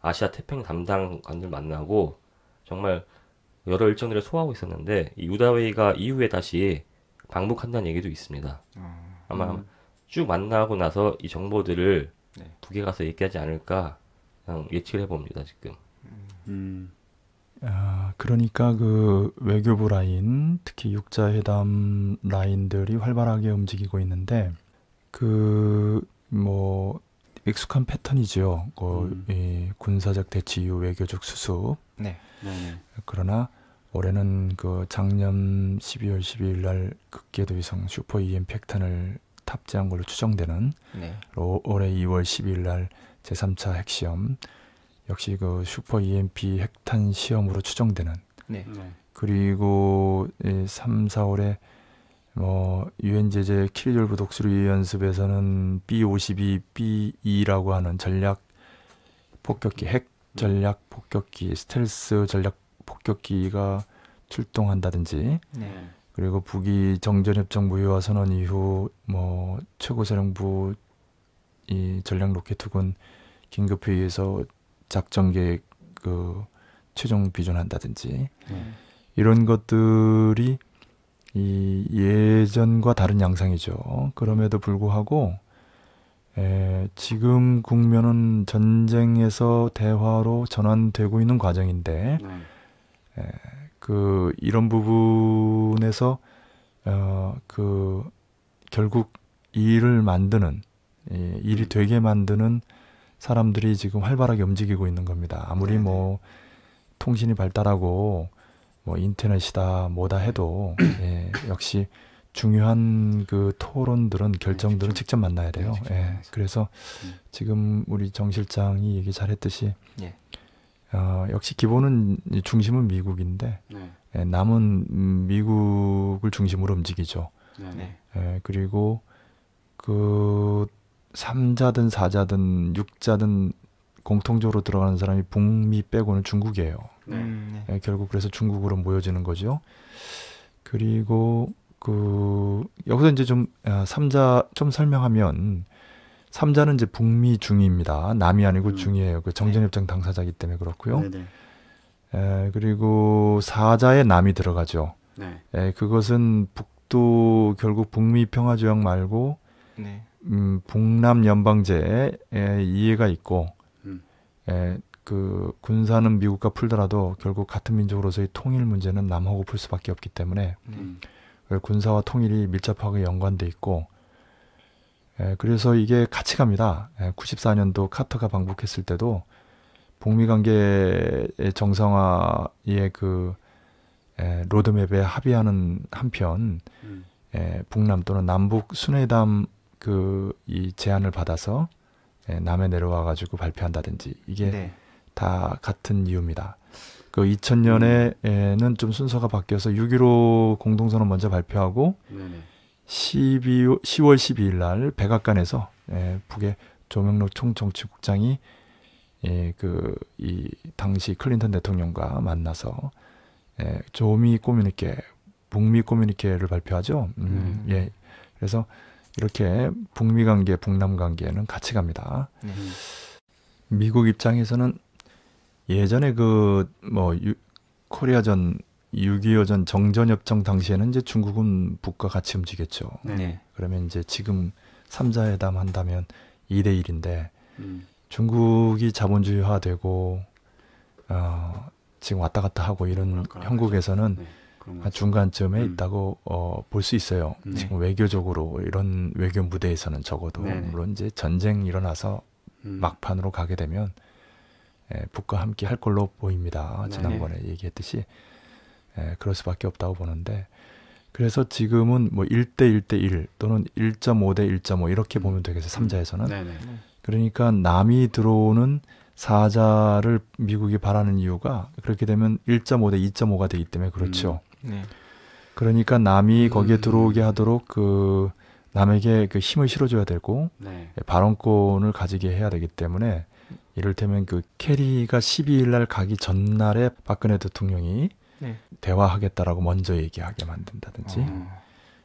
아시아 태평 담당관들 만나고 정말 여러 일정들을 소화하고 있었는데 이 유다웨이가 이후에 다시 방북한다는 얘기도 있습니다. 아, 아마 음. 쭉 만나고 나서 이 정보들을 네. 북에 가서 얘기하지 않을까 예측을 해봅니다 지금. 음. 아, 그러니까 그 외교부 라인, 특히 육자회담 라인들이 활발하게 움직이고 있는데, 그, 뭐, 익숙한 패턴이지요. 그, 음. 이 군사적 대치 이후 외교적 수습. 네. 네 그러나 올해는 그 작년 12월 12일 날극계도 위성 슈퍼 EM 팩턴을 탑재한 걸로 추정되는 네. 올해 2월 12일 날 제3차 핵시험 역시 그 슈퍼 EMP 핵탄 시험으로 추정되는 네. 네. 그리고 3, 4월에 뭐 유엔 제재 킬리졸 부독수리 연습에서는 B52, B2라고 하는 전략 폭격기 핵 전략 폭격기, 스텔스 전략 폭격기가 출동한다든지 네. 그리고 북이 정전협정 무효화 선언 이후 뭐 최고사령부 이 전략 로켓 투군 긴급회의에서 작전 계획 그 최종 비전한다든지 음. 이런 것들이 이 예전과 다른 양상이죠. 그럼에도 불구하고 에, 지금 국면은 전쟁에서 대화로 전환되고 있는 과정인데 음. 에, 그 이런 부분에서 어, 그 결국 일을 만드는 이, 일이 음. 되게 만드는 사람들이 지금 활발하게 움직이고 있는 겁니다. 아무리 네네. 네. 뭐 통신이 발달하고 뭐 인터넷이다 뭐다 해도 예, 역시 중요한 그 토론들은 네, 결정들은 직접, 직접, 만나야 네, 돼요. 네, 직접 예. 그래서 음. 지금 우리 정 실장이 얘기 잘했듯이 예. 어, 역시 기본은 중심은 미국인데 네. 예, 남은 미국을 중심으로 움직이죠. 예, 그리고 그 삼자든 사자든 육자든 공통적으로 들어가는 사람이 북미 빼고는 중국이에요. 네. 음, 네, 예, 결국 그래서 중국으로 모여지는 거죠. 그리고 그 여기서 이제 좀 아, 삼자 좀 설명하면 삼자는 이제 북미 중위입니다. 남이 아니고 음. 중위예요. 그 정전협정 당사자이기 때문에 그렇고요. 네네. 에, 네. 예, 그리고 사자에 남이 들어가죠. 네. 에, 예, 그것은 북도 결국 북미 평화 조약 말고 네. 음, 북남 연방제에 이해가 있고 음. 에, 예, 그 군사는 미국과 풀더라도 결국 같은 민족으로서의 통일 문제는 남하고 풀 수밖에 없기 때문에 음. 그 군사와 통일이 밀접하게 연관돼 있고 에, 예, 그래서 이게 같이 갑니다. 에, 예, 94년도 카터가 방북했을 때도 북미 관계 정상화의 그 에, 로드맵에 합의하는 한편 음. 에, 북남 또는 남북 순회담 그이 제안을 받아서 예, 남해 내려와 가지고 발표한다든지 이게 네. 다 같은 이유입니다. 그 2000년에는 좀 순서가 바뀌어서 6.15 공동선언 먼저 발표하고 12, 10월 12일 날 백악관에서 예, 북의 조명록 총정치국장이 예, 그, 이, 당시 클린턴 대통령과 만나서 예, 조미 꼬뮤니케, 북미 꼬뮤니케를 발표하죠. 음, 음. 예. 그래서 이렇게 북미 관계, 북남 관계는 같이 갑니다. 네. 미국 입장에서는 예전에 그 뭐 코리아전 6.25전 정전협정 당시에는 이제 중국은 북과 같이 움직였죠. 네. 네. 그러면 이제 지금 3자 회담 한다면 2대 1인데 음. 중국이 자본주의화되고 어, 지금 왔다 갔다 하고 이런 그럴까요? 한국에서는 네. 한 중간쯤에 음. 있다고 어, 볼수 있어요. 네. 지금 외교적으로 이런 외교 무대에서는 적어도 네 물론 이제 전쟁 일어나서 음. 막판으로 가게 되면 예, 북과 함께 할 걸로 보입니다. 네. 지난번에 네 얘기했듯이 예, 그럴 수밖에 없다고 보는데 그래서 지금은 뭐 1대 1대 1 또는 1.5대1.5 이렇게 음. 보면 되겠어요. 3자에서는. 네네. 그러니까 남이 들어오는 사자를 미국이 바라는 이유가 그렇게 되면 1.5대 2.5가 되기 때문에 그렇죠. 음. 네. 그러니까 남이 음. 거기에 들어오게 하도록 그 남에게 그 힘을 실어줘야 되고 네. 예, 발언권을 가지게 해야 되기 때문에 이를테면 그 캐리가 12일 날 가기 전날에 박근혜 대통령이 네. 대화하겠다라고 먼저 얘기하게 만든다든지 어.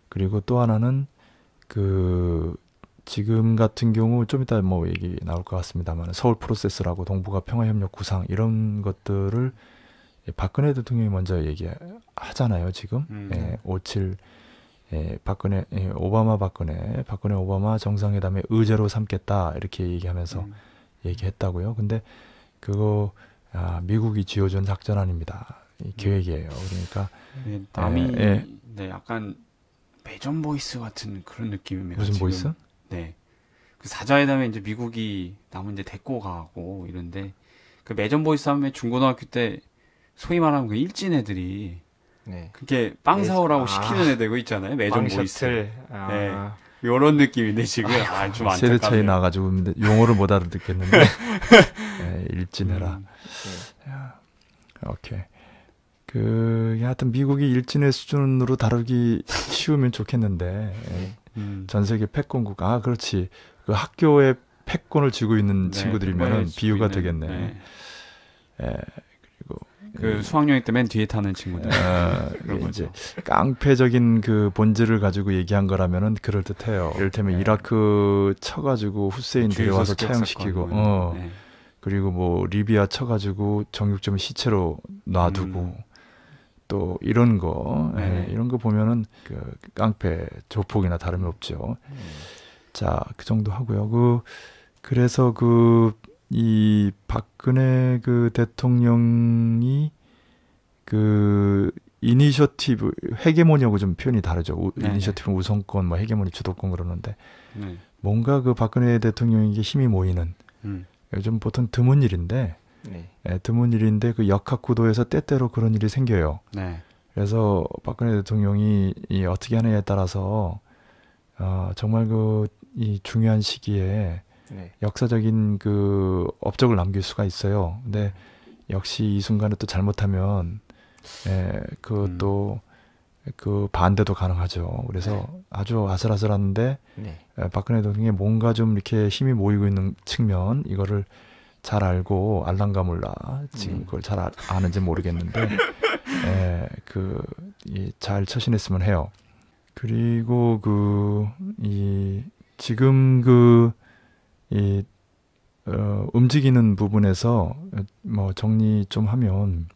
그리고 또 하나는 그 지금 같은 경우 좀 이따 뭐 얘기 나올 것 같습니다만 서울 프로세스라고 동북아 평화협력 구상 이런 것들을 음. 예, 박근혜 대통령이 먼저 얘기하잖아요, 지금. 음. 예, 57 예, 박근혜 예, 오바마 박근혜 박근혜 오바마 정상회담의 의제로 삼겠다 이렇게 얘기하면서 음. 얘기했다고요. 근데 그거 아, 미국이 지어준 작전 아닙니다. 이 음. 계획이에요. 그러니까 네, 예, 남이 예, 네, 약간 매점 보이스 같은 그런 느낌입니다. 무슨 지금. 보이스? 네. 그 사자회담에 이제 미국이 남은 이제 데리고 가고 이런데 그 매점 보이스 하면 중고등학교 때 소위 말하면 그 일진 애들이 네. 그게 빵 네. 사오라고 아, 시키는 애들 있잖아요. 매점 보이스. 아. 네. 요런 느낌인데 지금 아, 좀 아, 세대 차이 나가지고 용어를 못 알아듣겠는데 (laughs) 네, 일진해라. 음, 네. 오케이. 그 하여튼 미국이 일진의 수준으로 다루기 쉬우면 좋겠는데 네. 음. 음. 전 세계 패권국 아 그렇지 그 학교에 패권을 쥐고 있는 네, 친구들이면 비유가 있는, 되겠네. 예, 그 음. 수학여행 때맨 뒤에 타는 친구들. 아, (laughs) 그런 거죠. 깡패적인 그 본질을 가지고 얘기한 거라면은 그럴 듯해요. 이를테면 네. 이라크 쳐가지고 후세인 데려와서 차용시키고, 어. 네. 그리고 뭐 리비아 쳐가지고 정육점 시체로 놔두고. 음. 또 이런 거 예, 네. 예, 이런 거 보면은 그 깡패 조폭이나 다름이 없죠. 음. 자그 정도 하고요. 그 그래서 그이 박근혜 그 대통령이 그 이니셔티브 헤게모니하고 좀 표현이 다르죠. 네, 네. 이니셔티브 우선권, 뭐 헤게모니 주도권 그러는데 네. 뭔가 그 박근혜 대통령에게 힘이 모이는 음. 요즘 보통 드문 일인데 네. 예, 드문 일인데 그 역학 구도에서 때때로 그런 일이 생겨요. 네. 그래서 박근혜 대통령이 이 어떻게 하느냐에 따라서 어, 정말 그이 중요한 시기에 네. 역사적인 그 업적을 남길 수가 있어요. 근데 역시 이 순간에 또 잘못하면 예, 그것도 음. 그 반대도 가능하죠. 그래서 네. 아주 아슬아슬한데 네. 예, 박근혜 대통령이 뭔가 좀 이렇게 힘이 모이고 있는 측면 이거를 잘 알고 알랑가 몰라 지금 음. 그걸 잘 아, 아는지 모르겠는데 예, 그잘 처신했으면 해요. 그리고 그 이 지금 그이 어, 움직이는 부분에서 뭐 정리 좀 하면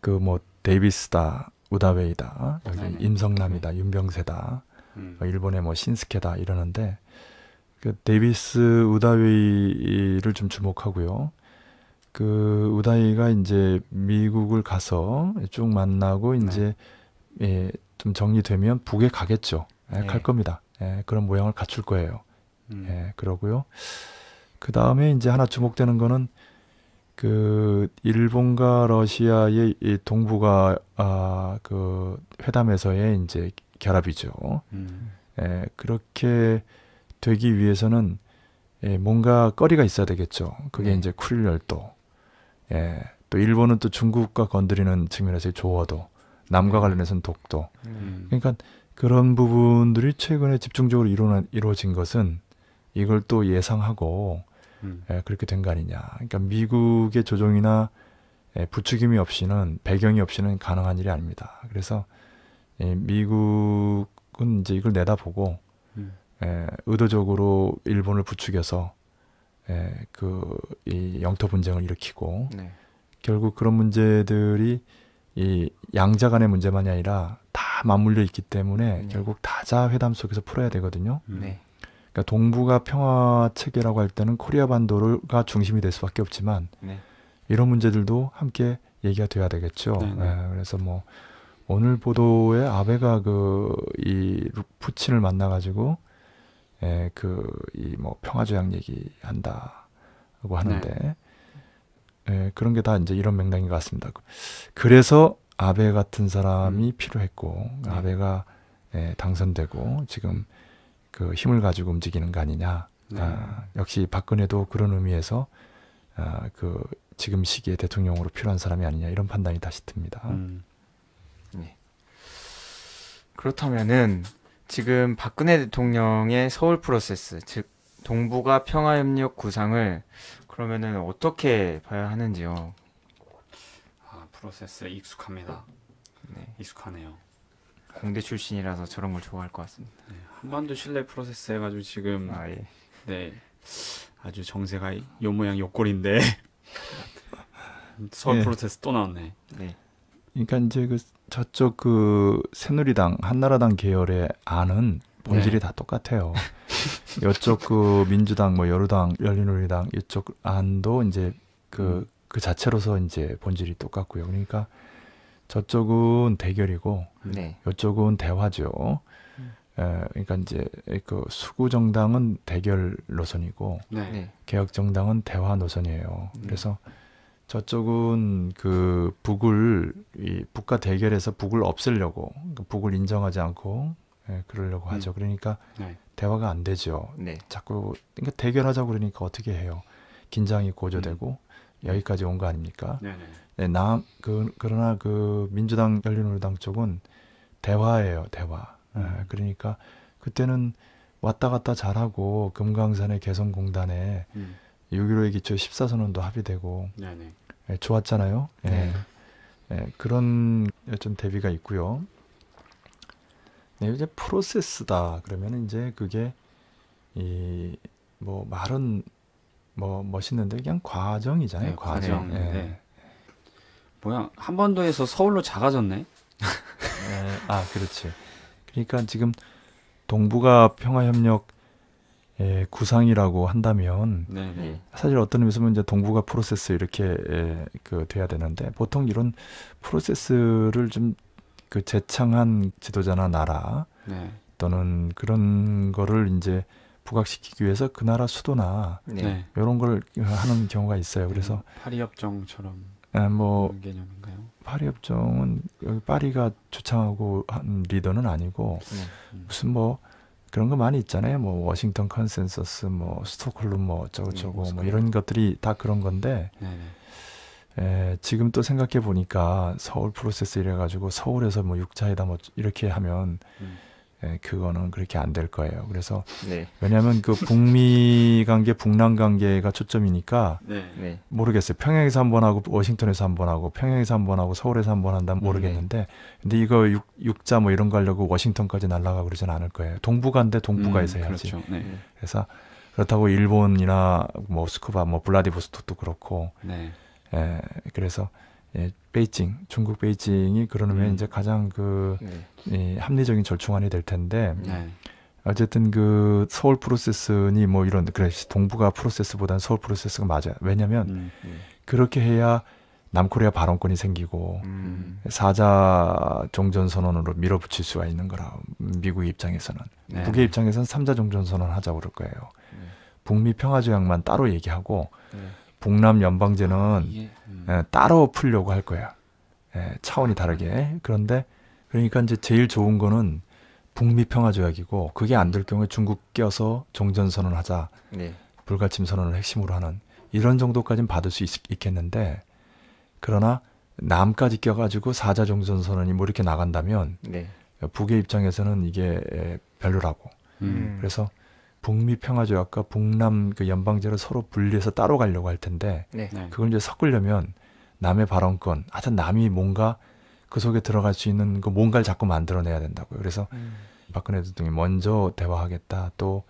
그 뭐 데이비스다, 우다웨이다, 여기 아, 네. 임성남이다, 네. 윤병세다, 음. 뭐 일본의 뭐 신스케다 이러는데 그 데이비스 우다웨이를 좀 주목하고요. 그 우다이가 이제 미국을 가서 쭉 만나고 네. 이제 네. 예, 좀 정리되면 북에 가겠죠. 예, 네. 갈 겁니다. 예, 그런 모양을 갖출 거예요. 음. 예, 그러고요. 그 다음에 이제 하나 주목되는 거는 그 일본과 러시아의 이 동북아 아, 그 회담에서의 이제 결합이죠. 음. 예, 그렇게 되기 위해서는 예, 뭔가 거리가 있어야 되겠죠. 그게 네. 이제 쿠릴 열도. 예, 또 일본은 또 중국과 건드리는 측면에서의 조화도, 남과 네. 관련해서는 독도. 음. 그러니까 그런 부분들이 최근에 집중적으로 이루어진 것은 이걸 또 예상하고 음. 에, 예, 그렇게 된 거 아니냐. 그러니까 미국의 조정이나 에, 예, 부추김이 없이는 배경이 없이는 가능한 일이 아닙니다. 그래서 에, 예, 미국은 이제 이걸 내다보고 음. 에, 의도적으로 일본을 부추겨서 그이 영토 분쟁을 일으키고 네. 결국 그런 문제들이 이 양자 간의 문제만이 아니라 다 맞물려 있기 때문에 네. 결국 다자 회담 속에서 풀어야 되거든요. 음. 네. 그러니까 동북아 평화 체계라고 할 때는 코리아 반도가 중심이 될 수밖에 없지만 네. 이런 문제들도 함께 얘기가 돼야 되겠죠. 네, 네. 예, 그래서 뭐 오늘 보도에 아베가 그이 푸친을 만나가지고 예, 그이 뭐 평화조약 얘기한다고 하는데 네. 예, 그런 게 다 이제 이런 맥락인 것 같습니다. 그래서 아베 같은 사람이 음. 필요했고 네. 아베가 예, 당선되고 지금 그 힘을 가지고 움직이는 거 아니냐. 네. 아, 역시 박근혜도 그런 의미에서 아, 그 지금 시기에 대통령으로 필요한 사람이 아니냐 이런 판단이 다시 듭니다. 음. 네. 그렇다면은 지금 박근혜 대통령의 서울 프로세스, 즉 동북아 평화협력 구상을 그러면은 어떻게 봐야 하는지요? 아프로세스 익숙합니다. 네. 익숙하네요. 공대 출신이라서 저런 걸 좋아할 것 같습니다. 네. 한반도 신뢰 프로세스 해가지고 지금 아, 예. 네 아주 정세가 요 모양 요꼴인데 (laughs) 서울 네. 예. 프로세스 또 나왔네. 네. 그러니까 이제 그 저쪽 그 새누리당 한나라당 계열의 안은 본질이 네. 다 똑같아요. 이쪽 (laughs) 그 민주당 뭐 여루당 열린우리당 이쪽 안도 이제 그그 음. 그 자체로서 이제 본질이 똑같고요. 그러니까 저쪽은 대결이고 네. 이쪽은 대화죠. 예, 그러니까 이제 그 수구 정당은 대결 노선이고 네. 네. 개혁 정당은 대화 노선이에요. 네. 그래서 저쪽은 그 북을 이 북과 대결해서 북을 없애려고 그러니까 북을 인정하지 않고 예, 그러려고 음. 하죠. 그러니까 네. 대화가 안 되죠. 네. 자꾸 그러니까 대결하자 그러니까 어떻게 해요? 긴장이 고조되고 음. 여기까지 온 거 아닙니까? 네, 네. 예, 남 그, 그러나 그 민주당 열린우리당 쪽은 대화예요. 대화. 예, 그러니까 그때는 왔다 갔다 잘하고 금강산의 개성공단에 음. 6.15의 기초 14선언도 합의되고 네네. 네. 예, 좋았잖아요. 예. 네. 예, 그런 좀 대비가 있고요. 네, 이제 프로세스다. 그러면 이제 그게 이 뭐 말은 뭐 멋있는데 그냥 과정이잖아요. 네, 과정. 네. 네. 뭐야 한반도에서 서울로 작아졌네. (laughs) 아 그렇지. 그러니까 지금 동북아 평화협력 예, 구상이라고 한다면 네, 네. 예. 사실 어떤 의미에서 보 이제 동북아 프로세스 이렇게 예, 그 돼야 되는데 보통 이런 프로세스를 좀 그 재창한 지도자나 나라 네. 또는 그런 거를 이제 부각시키기 위해서 그 나라 수도나 네. 이런 네. 걸 하는 경우가 있어요. 그래서 네. 파리 협정처럼 아, 뭐 개념인가요? 파리 협정은 여기 파리가 초창하고 한 리더는 아니고 네. 음. 무슨 뭐 그런 거 많이 있잖아요. 뭐 워싱턴 컨센서스, 뭐 스톡홀름, 뭐 어쩌고 음, 저쩌고 네, 뭐 이런 것들이 다 그런 건데 네, 에, 네. 예, 지금 또 생각해 보니까 서울 프로세스 이래 가지고 서울에서 뭐 육자회담 뭐 이렇게 하면 음. 예, 그거는 그렇게 안 될 거예요. 그래서 네. 왜냐하면 그 북미 관계, 북남 관계가 초점이니까 네. 네. 모르겠어요. 평양에서 한 번 하고 워싱턴에서 한 번 하고 평양에서 한 번 하고 서울에서 한 번 한다면 네. 모르겠는데 네. 근데 이거 육, 육자 뭐 이런 거 하려고 워싱턴까지 날아가 그러진 않을 거예요. 동북한인데 동북아에서 음, 해야지. 그렇죠. 네. 그래서 그렇다고 일본이나 뭐스쿠바뭐 블라디보스톡도 토 그렇고. 예, 그래서 예, 베이징, 중국 베이징이 그러면 음. 이제 가장 그 네. 이, 합리적인 절충안이 될 텐데 네. 어쨌든 그 서울 프로세스니 뭐 이런 그래 동북아 프로세스보다는 서울 프로세스가 맞아요. 왜냐하면 음, 음. 그렇게 해야 남코리아 발언권이 생기고 음. 사자 종전 선언으로 밀어붙일 수가 있는 거라 미국 입장에서는 네. 북의 입장에서는 삼자 종전 선언 하자 그럴 거예요. 네. 북미 평화 조약만 따로 얘기하고 네. 북남 연방제는 아, 예, 따로 풀려고 할 거야. 예, 차원이 다르게. 그런데 그러니까 이제 제일 좋은 거는 북미 평화 조약이고 그게 안 될 경우에 중국 껴서 종전 선언하자. 네. 불가침 선언을 핵심으로 하는 이런 정도까지는 받을 수 있, 겠는데 그러나 남까지 껴가지고 사자 종전 선언이 뭐 이렇게 나간다면 네. 북의 입장에서는 이게 예, 별로라고. 음. 음. 그래서 북미 평화 조약과 북남 그 연방제를 서로 분리해서 따로 가려고 할 텐데 네. 네. 그걸 이제 섞으려면 남의 발언권, 하여튼 아, 남이 뭔가 그 속에 들어갈 수 있는 그 뭔가를 자꾸 만들어내야 된다고요. 그래서 음. 박근혜 대통령이 먼저 대화하겠다. 또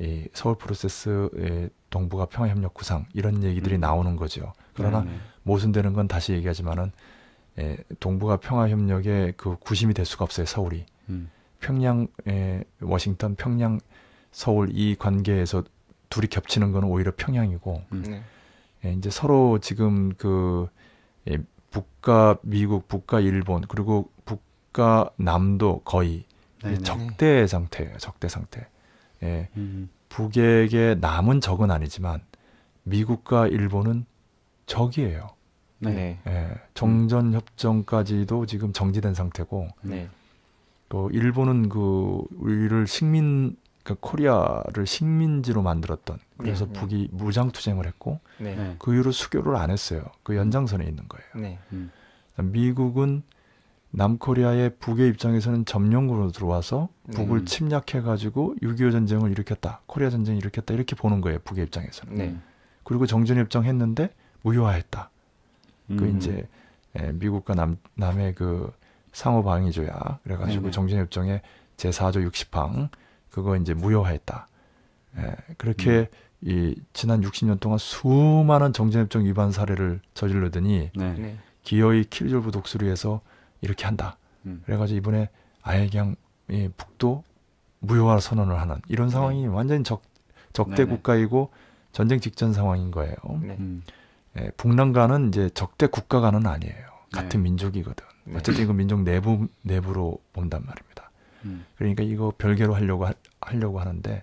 이 서울 프로세스의 동북아 평화협력 구상 이런 얘기들이 음. 나오는 거죠. 그러나 네, 네. 모순되는 건 다시 얘기하지만은 예, 동북아 평화협력의 그 구심이 될 수가 없어요. 서울이 음. 평양, 에, 예, 워싱턴, 평양, 서울 이 관계에서 둘이 겹치는 거는 오히려 평양이고 음. 네. 예, 이제 서로 지금 그 예, 북과 미국, 북과 일본 그리고 북과 남도 거의 네네. 적대 상태예요. 적대 상태. 예, 음. 북에게 남은 적은 아니지만 미국과 일본은 적이에요. 네. 네. 예, 정전 협정까지도 지금 정지된 상태고 네. 또 일본은 그 우리를 식민 그러니까 코리아를 식민지로 만들었던 그래서 네, 북이 네. 무장 투쟁을 했고 네. 그 이후로 수교를 안 했어요. 그 음. 연장선에 있는 거예요. 네. 음. 미국은 남코리아의 북의 입장에서는 점령군으로 들어와서 네. 북을 음. 침략해 가지고 6.25 전쟁을 일으켰다. 코리아 전쟁을 일으켰다. 이렇게 보는 거예요. 북의 입장에서는. 네. 그리고 정전협정 했는데 무효화했다. 그 음. 그 이제 예, 미국과 남 남의 그 상호 방위 조야 그래 가지고 정전협정에 제4조 60항 그거 이제 무효화했다. 예, 그렇게 음. 이 지난 60년 동안 수많은 정전협정 위반 사례를 저질러더니 네. 네. 기어이 킬리졸브 독수리 에서 이렇게 한다. 음. 그래가지고 이번에 아예 그냥 이 북도 무효화 선언을 하는 이런 네. 상황이 네. 완전히 적, 적대 네네. 국가이고 전쟁 직전 상황인 거예요. 네. 음. 예, 북남과는 이제 적대 국가가는 아니에요. 같은 민족이거든. 어쨌든 이건 민족 내부 내부로 본단 말입니다. 음. 그러니까 이거 별개로 하려고 하, 려고 하는데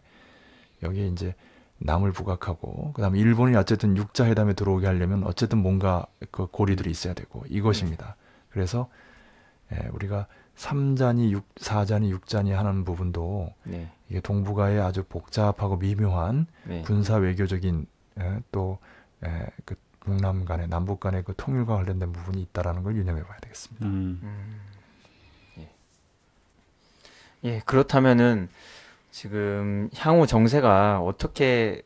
여기에 이제 남을 부각하고 그다음에 일본이 어쨌든 육자 회담에 들어오게 하려면 어쨌든 뭔가 그 고리들이 있어야 되고 이것입니다. 그래서 예, 우리가 삼자니 육, 사자니 육자니 하는 부분도 네. 이게 동북아의 아주 복잡하고 미묘한 네. 군사 외교적인 예, 또 예, 그 북남 간의 남북 간의 그 통일과 관련된 부분이 있다라는 걸 유념해 봐야 되겠습니다. 음. 음. 예, 그렇다면은 지금 향후 정세가 어떻게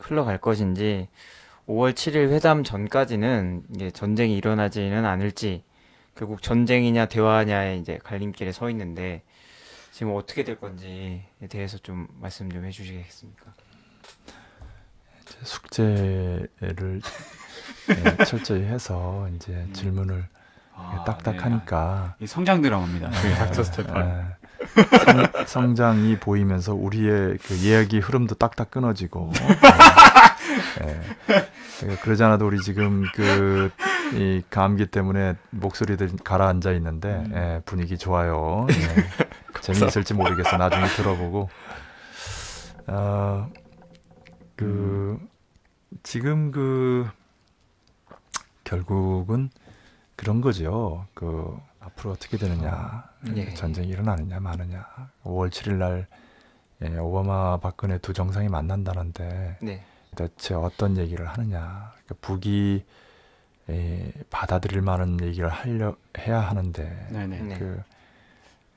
흘러갈 것인지 5월 7일 회담 전까지는 이게 전쟁이 일어나지는 않을지 결국 전쟁이냐 대화냐에 이제 갈림길에 서 있는데 지금 어떻게 될 건지에 대해서 좀 말씀 좀 해주시겠습니까? 제 숙제를 예, (laughs) 철저히 해서 이제 음. 질문을 아, 딱딱하니까 네. 아, 성장 드라마입니다. 네. 닥터 스테판. 네. 성, 장이 보이면서 우리의 그 이야기 흐름도 딱딱 끊어지고. 네. 네. 네. 그러지않아도 우리 지금 그 이 감기 때문에 목소리들 가라앉아 있는데 음. 네, 분위기 좋아요. 네. (laughs) 재미있을지 모르겠어. 나중에 들어보고. 아, 그 음. 지금 그 결국은 그런 거죠. 그 앞으로 어떻게 되느냐 어, 예. 그 전쟁이 일어나느냐 마느냐 5월 7일 날 예, 오바마 박근혜 두 정상이 만난다는데 네. 대체 어떤 얘기를 하느냐 그러니까 북이 예, 받아들일 만한 얘기를 하려 해야 하는데 네네. 그 네.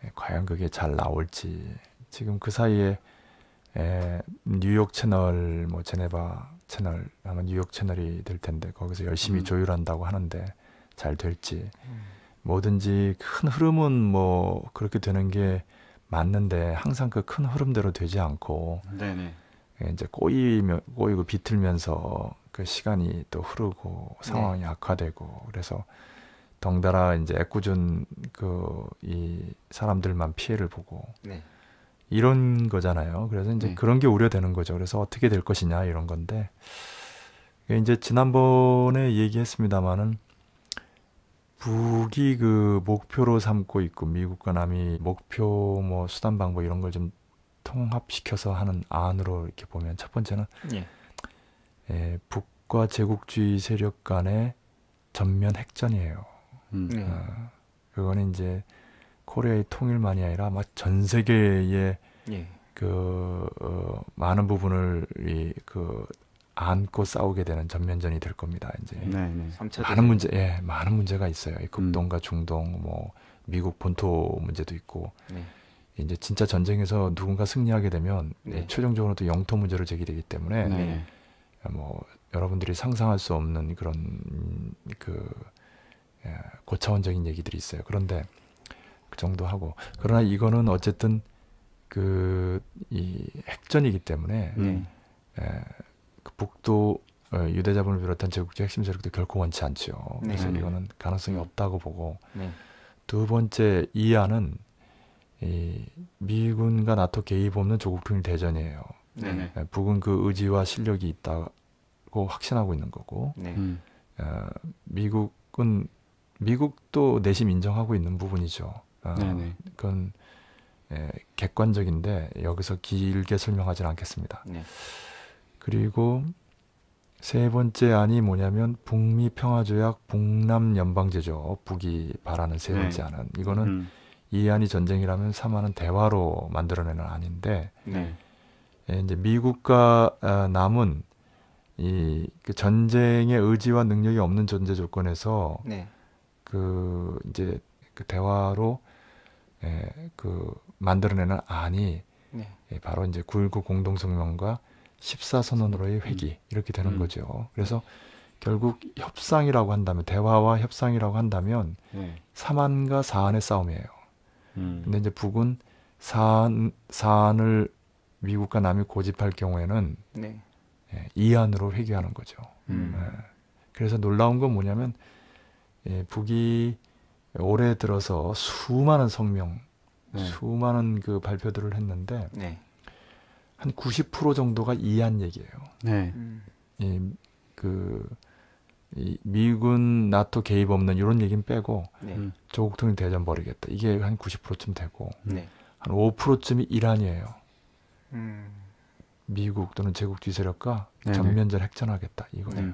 예, 과연 그게 잘 나올지 지금 그 사이에 예, 뉴욕 채널 뭐 제네바 채널 아마 뉴욕 채널이 될 텐데 거기서 열심히 음. 조율한다고 하는데 잘 될지 음. 뭐든지 큰 흐름은 뭐 그렇게 되는 게 맞는데 항상 그 큰 흐름대로 되지 않고 네네. 예, 이제 꼬이며 꼬이고 비틀면서 그 시간이 또 흐르고 상황이 네. 악화되고 그래서 덩달아 이제 애꿎은 그이 사람들만 피해를 보고 네. 이런 거잖아요. 그래서 이제 네. 그런 게 우려되는 거죠. 그래서 어떻게 될 것이냐 이런 건데 이제 지난번에 얘기했습니다마는 북이 그 목표로 삼고 있고 미국과 남이 목표 뭐 수단 방법 이런 걸 좀 통합시켜서 하는 안으로 이렇게 보면 첫 번째는 예. 예, 북과 제국주의 세력 간의 전면 핵전이에요. 음. 예. 아, 그거는 이제 코리아의 통일만이 아니라 막전 세계의 예. 그 어, 많은 부분을 이그 안고 싸우게 되는 전면전이 될 겁니다. 이제 네, 네. 많은 문제, 예, 많은 문제가 있어요. 이 극동과 음. 중동, 뭐 미국 본토 문제도 있고 네. 이제 진짜 전쟁에서 누군가 승리하게 되면 네. 예, 최종적으로 또 영토 문제로 제기되기 때문에 네. 네. 아, 뭐 여러분들이 상상할 수 없는 그런 그 예, 고차원적인 얘기들이 있어요. 그런데 그 정도 하고 그러나 이거는 어쨌든 그 이 핵전이기 때문에. 네. 예, 북도 어, 유대자본을 비롯한 제국주의 핵심 세력도 결코 원치 않지요. 네. 그래서 네. 이거는 가능성이 음. 없다고 보고 네. 두 번째 이안은 이 미군과 나토 개입 없는 조국 통일 대전이에요. 네. 네. 예, 북은 그 의지와 실력이 있다고 확신하고 있는 거고 네. 음. 어, 미국은 미국도 내심 인정하고 있는 부분이죠. 어, 그건 예, 객관적인데 여기서 길게 설명하지는 않겠습니다. 그리고 세 번째 안이 뭐냐면 북미 평화조약 북남 연방제죠. 북이 바라는 세 네. 번째 네. 안은 이거는 음. 이 안이 전쟁이라면 삼안은 대화로 만들어내는 안인데 네. 예, 이제 미국과 아, 남은 이 그 전쟁의 의지와 능력이 없는 존재 조건에서 네. 그 이제 그 대화로 예, 그 만들어내는 안이 네. 예, 바로 이제 9.19 공동성명과 14선언으로의 회기 음. 이렇게 되는 음. 거죠. 그래서 결국 협상이라고 한다면 대화와 협상이라고 한다면 네. 사만과 사안의 싸움이에요. 음. 근데 이제 북은 사안 사안을 미국과 남이 고집할 경우에는 네. 예, 이안으로 회귀하는 거죠. 음. 예. 그래서 놀라운 건 뭐냐면 예, 북이 올해 들어서 수많은 성명, 네. 수많은 그 발표들을 했는데 네. 한90% 정도가 이한 얘기예요. 네. 이, 그 이, 미군 나토 개입 없는 이런 얘기는 빼고 네. 음. 조국 통일 대전 벌이겠다. 이게 한 90%쯤 되고 네. 한 5%쯤이 이란이에요. 음. 미국 또는 제국 뒤세력과 네네. 전면전 핵전하겠다 이거예요. 네.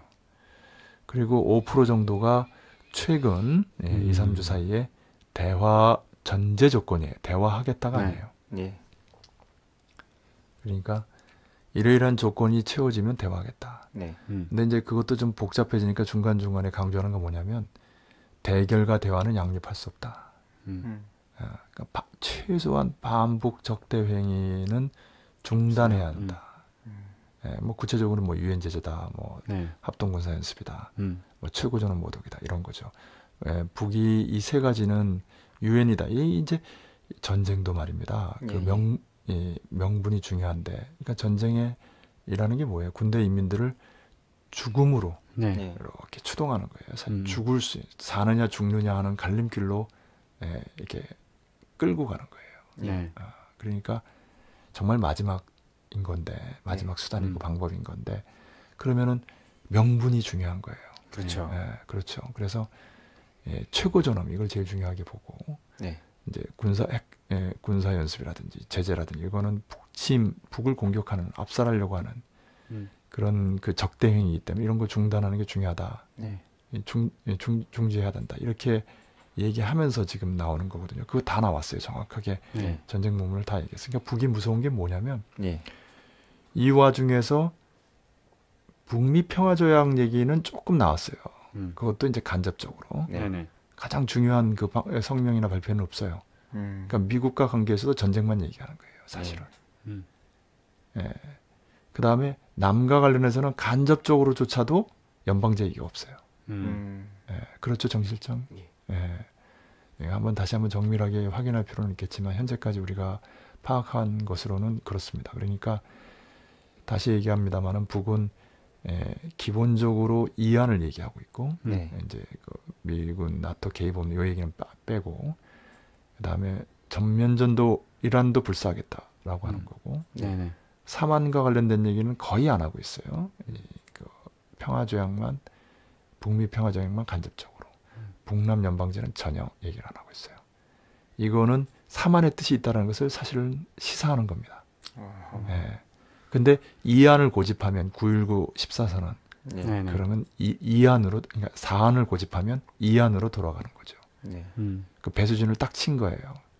그리고 5% 정도가 최근 예, 음. 2, 3주 사이에 대화 전제 조건이에요. 대화하겠다가 네. 아니에요. 예. 그러니까 이러이러한 조건이 채워지면 대화하겠다. 네. 음. 근데 이제 그것도 좀 복잡해지니까 중간 중간에 강조하는 건 뭐냐면 대결과 대화는 양립할 수 없다. 음. 음. 아, 그러니까 바, 최소한 반복 적대 행위는 중단해야 음. 한다. 음. 예, 뭐 구체적으로 뭐 유엔 제재다, 뭐 네. 합동군사 연습이다, 음. 뭐 최고조는 모독이다 이런 거죠. 예, 북이 이 세 가지는 유엔이다. 이 이제 전쟁도 말입니다. 그명 예. 이 명분이 중요한데, 그러니까 전쟁에이라는 게 뭐예요? 군대 인민들을 죽음으로 네. 네. 이렇게 추동하는 거예요. 음. 죽을 수 사느냐 죽느냐 하는 갈림길로 예, 이렇게 끌고 가는 거예요. 네. 아, 그러니까 정말 마지막인 건데 마지막 네. 수단이고 음. 방법인 건데 그러면은 명분이 중요한 거예요. 그렇죠. 예, 그렇죠. 그래서 예, 최고 전엄 이걸 제일 중요하게 보고 네. 이제 군사 핵 예, 군사 연습이라든지 제재라든지 이거는 북침 북을 공격하는 압살하려고 하는 음. 그런 그 적대 행위이기 때문에 이런 거 중단하는 게 중요하다. 네. 중, 중 중지해야 된다. 이렇게 얘기하면서 지금 나오는 거거든요. 그거 다 나왔어요. 정확하게 네. 전쟁 문문을 다 얘기했어요. 그러니까 북이 무서운 게 뭐냐면 네. 이 와중에서 북미 평화 조약 얘기는 조금 나왔어요. 음. 그것도 이제 간접적으로 네. 가장 중요한 그 성명이나 발표는 없어요. 음. 그러니까 미국과 관계에서도 전쟁만 얘기하는 거예요, 사실은. 네. 음. 예. 그 다음에 남과 관련해서는 간접적으로조차도 연방제 얘기가 없어요. 음. 음. 예. 그렇죠, 정실정 예. 예. 예. 한번 다시 한번 정밀하게 확인할 필요는 있겠지만 현재까지 우리가 파악한 것으로는 그렇습니다. 그러니까 다시 얘기합니다만은 북은 예, 기본적으로 이안을 얘기하고 있고 네. 이제 그 미군 나토 개입 없는 음, 요 얘기는 빼고 그다음에 전면전도 이란도 불사하겠다라고 하는 음. 거고 네네. 사만과 관련된 얘기는 거의 안 하고 있어요. 이그 평화 조약만 북미 평화 조약만 간접적으로 음. 북남 연방제는 전혀 얘기를 안 하고 있어요. 이거는 사만의 뜻이 있다는 것을 사실은 시사하는 겁니다. 어허. 예. 근데 이안을 고집하면 9.19 14선언 네. 그러면 이, 이안으로 그러니까 사안을 고집하면 이안으로 돌아가는 거죠. 네. 음. 그 배수진을 딱 친 거예요.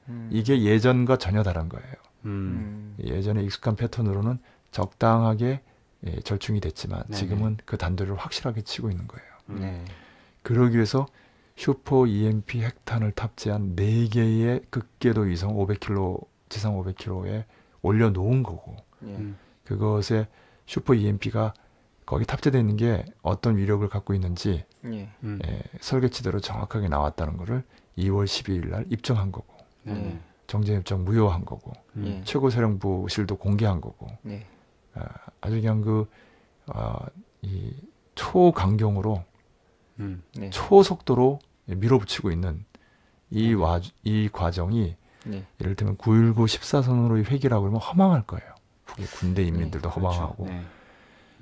음. 이게 예전과 전혀 다른 거예요. 음. 음. 예전에 익숙한 패턴으로는 적당하게 예, 절충이 됐지만 네 지금은 그 단도를 확실하게 치고 있는 거예요. 음. 네. 그러기 위해서 슈퍼 EMP 핵탄을 탑재한 4개의 극궤도 위성 500km 지상 500km에 올려놓은 거고 예. 음. 그것에 슈퍼 EMP가 거기 탑재되어 있는 게 어떤 위력을 갖고 있는지 예. 음. 예, 설계치대로 정확하게 나왔다는 거를 2월 12일 날 입증한 거고 네. 음. 음. 예. 정제협정 무효한 거고 최고사령부실도 공개한 거고 네. 아, 아주 그냥 그 어, 이 초강경으로 음. 네. 초속도로 밀어붙이고 있는 이, 와, 이 과정이 예를들면9.19 14선으로의 회기라고 그러면 허망할 거예요. 북의 군대 인민들도 그 허망하고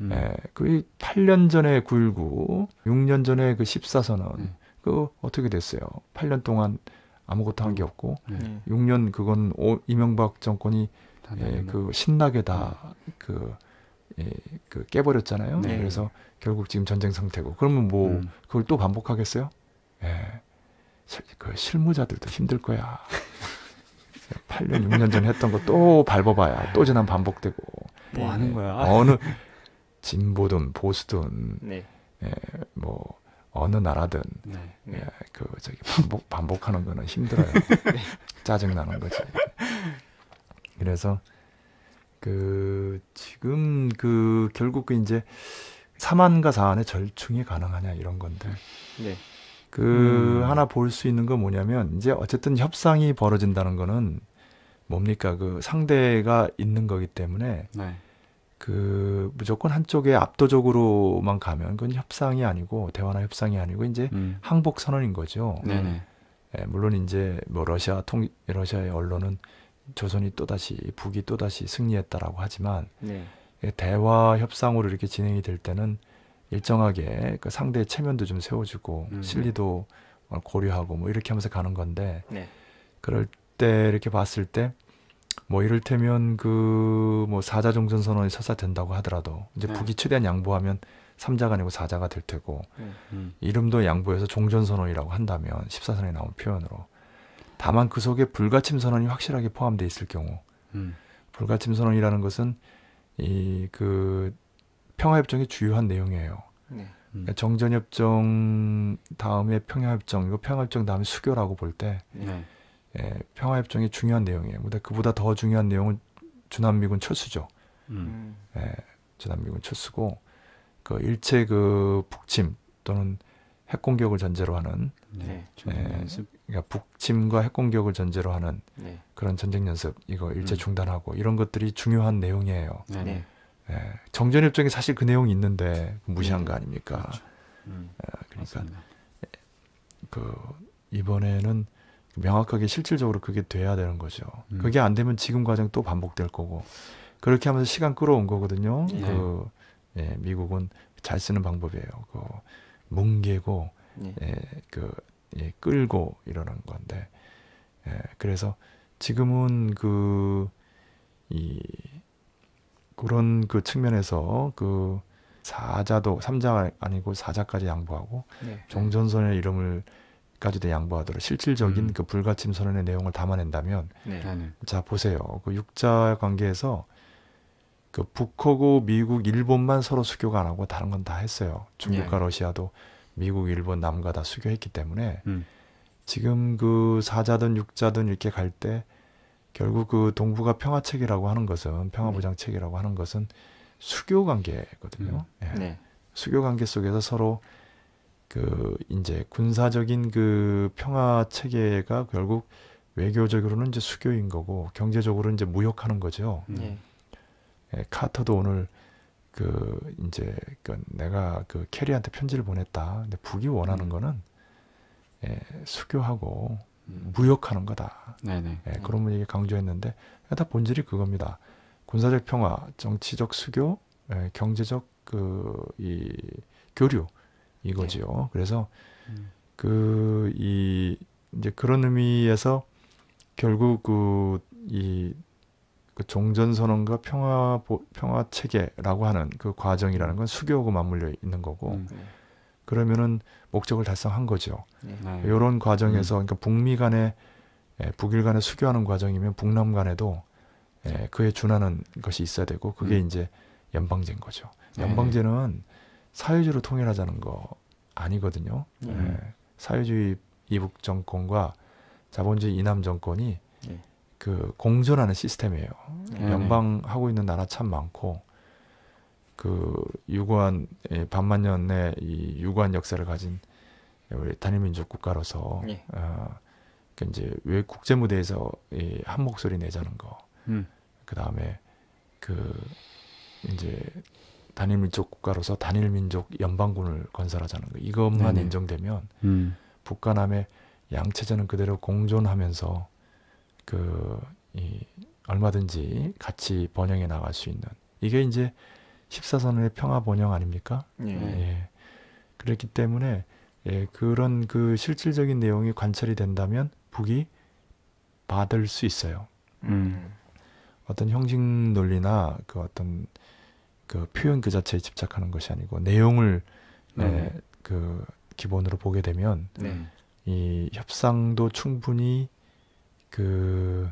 음. 예, 그 8년 전에 굴1 9 6년 전에 그 14선언, 음. 그 어떻게 됐어요? 8년 동안 아무것도 한 게 없고, 음. 6년 그건 오, 이명박 정권이 예, 그 신나게 다그 음. 예, 그 깨버렸잖아요. 네. 그래서 결국 지금 전쟁 상태고, 그러면 뭐 음. 그걸 또 반복하겠어요? 예, 그 실무자들도 힘들 거야. 8년, 6년 전에 했던 거 또 밟아봐야 또 지난 반복되고. 뭐 하는 거야? 어느 진보든 보수든 네. 예, 뭐 어느 나라든 네, 예, 네. 예, 그 저기 반복, 반복하는 거는 힘들어요. (laughs) 네. 짜증 나는 거지. 그래서 그 지금 그 결국 그 이제 사안과 사안의 절충이 가능하냐 이런 건데. 네. 그 음. 하나 볼 수 있는 건 뭐냐면 이제 어쨌든 협상이 벌어진다는 거는 뭡니까 그 상대가 있는 거기 때문에 네. 그 무조건 한쪽에 압도적으로만 가면 그건 협상이 아니고 대화나 협상이 아니고 이제 음. 항복 선언인 거죠. 네네. 네, 물론 이제 뭐 러시아 통 러시아의 언론은 조선이 또 다시 북이 또 다시 승리했다라고 하지만 네. 예, 대화 협상으로 이렇게 진행이 될 때는 일정하게 그 상대의 체면도 좀 세워주고 음. 네. 실리도 고려하고 뭐 이렇게 하면서 가는 건데 네. 그럴 때 이렇게 봤을 때뭐 이를테면 그뭐 사자 종전 선언이 설사 된다고 하더라도 이제 네. 북이 최대한 양보하면 삼자가 아니고 사자가될 테고 네. 음. 이름도 양보해서 종전 선언이라고 한다면 십사선에 나온 표현으로 다만 그 속에 불가침 선언이 확실하게 포함돼 있을 경우 음. 불가침 선언이라는 것은 이 그 평화협정의 주요한 내용이에요. 네. 음. 정전협정 다음에 평화협정 이고 평화협정 다음에 수교라고 볼때 네. 예, 평화협정의 중요한 내용이에요. 근데 그보다 더 중요한 내용은 주남미군 철수죠. 음. 음. 예, 주남미군 철수고 그 일체 그 북침 또는 핵공격을 전제로 하는 네, 네 예, 그러니까 북침과 핵공격을 전제로 하는 네. 그런 전쟁 연습 이거 일제 음. 중단하고 이런 것들이 중요한 내용이에요. 네. 네. 예, 정전협정에 사실 그 내용이 있는데 무시한 네. 거 아닙니까? 그렇죠. 음, 예, 그러니까 맞습니다. 그 이번에는 명확하게 실질적으로 그게 돼야 되는 거죠. 음. 그게 안 되면 지금 과정 또 반복될 거고 그렇게 하면서 시간 끌어온 거거든요. 예. 그 예, 미국은 잘 쓰는 방법이에요. 그 뭉개고 예. 예, 그 예, 끌고 이러는 건데 예, 그래서 지금은 그이 그런 그 측면에서 그 사자도 삼자 아니고 사자까지 양보하고 네. 종전선의 이름을 까지도 양보하도록 실질적인 음. 그 불가침 선언의 내용을 담아낸다면 네. 네. 자 보세요 그 육자 관계에서 그 북하고 미국 일본만 서로 수교가 안 하고 다른 건 다 했어요 중국과 네. 러시아도 미국 일본 남과 다 수교했기 때문에 음. 지금 그 사자든 육자든 이렇게 갈 때 결국 그 동북아 평화체계라고 하는 것은 평화보장체계라고 네. 하는 것은 수교 관계거든요 음. 예. 네. 수교 관계 속에서 서로 그 이제 군사적인 그 평화 체계가 결국 외교적으로는 이제 수교인 거고 경제적으로는 이제 무역하는 거죠. 음. 네. 예, 카터도 오늘 그 이제 그 내가 그 캐리한테 편지를 보냈다. 근데 북이 원하는 음. 거는 예, 수교하고 음. 무역하는 거다. 네네. 예, 음. 그런 분위기 강조했는데 다 본질이 그겁니다. 군사적 평화, 정치적 수교, 예, 경제적 그이 교류 이거지요. 네. 그래서 음. 그이 이제 그런 의미에서 결국 그이 그, 그 종전 선언과 평화 평화 체계라고 하는 그 과정이라는 건 수교하고 맞물려 있는 거고 음. 네. 그러면은 목적을 달성한 거죠. 네. 이런 네. 과정에서 음. 그러니까 북미 간에 예, 북일 간에 수교하는 과정이면 북남 간에도 예, 그에 준하는 것이 있어야 되고 그게 음. 이제 연방제인 거죠. 네. 연방제는 사회주의로 통일하자는 거 아니거든요. 예. 예. 사회주의 이북 정권과 자본주의 이남 정권이 예. 그 공존하는 시스템이에요. 연방하고 있는 나라 참 많고 그 유구한 예, 반만 년의 이 유구한 역사를 가진 우리 단일민족 국가로서 어, 그 이제 왜 국제 무대에서 한 목소리 내자는 거. 음. 그 다음에 그 이제 단일 민족 국가로서 단일 민족 연방군을 건설하자는 거 이것만 네네. 인정되면 음. 북과 남의 양체제는 그대로 공존하면서 그이 얼마든지 같이 번영해 나갈 수 있는 이게 이제 14선언의 평화 번영 아닙니까? 예. 예. 그렇기 때문에 예, 그런 그 실질적인 내용이 관찰이 된다면 북이 받을 수 있어요. 음. 어떤 형식 논리나 그 어떤 그 표현 그 자체에 집착하는 것이 아니고 내용을 네, 음. 에, 그 기본으로 보게 되면 네. 이 협상도 충분히 그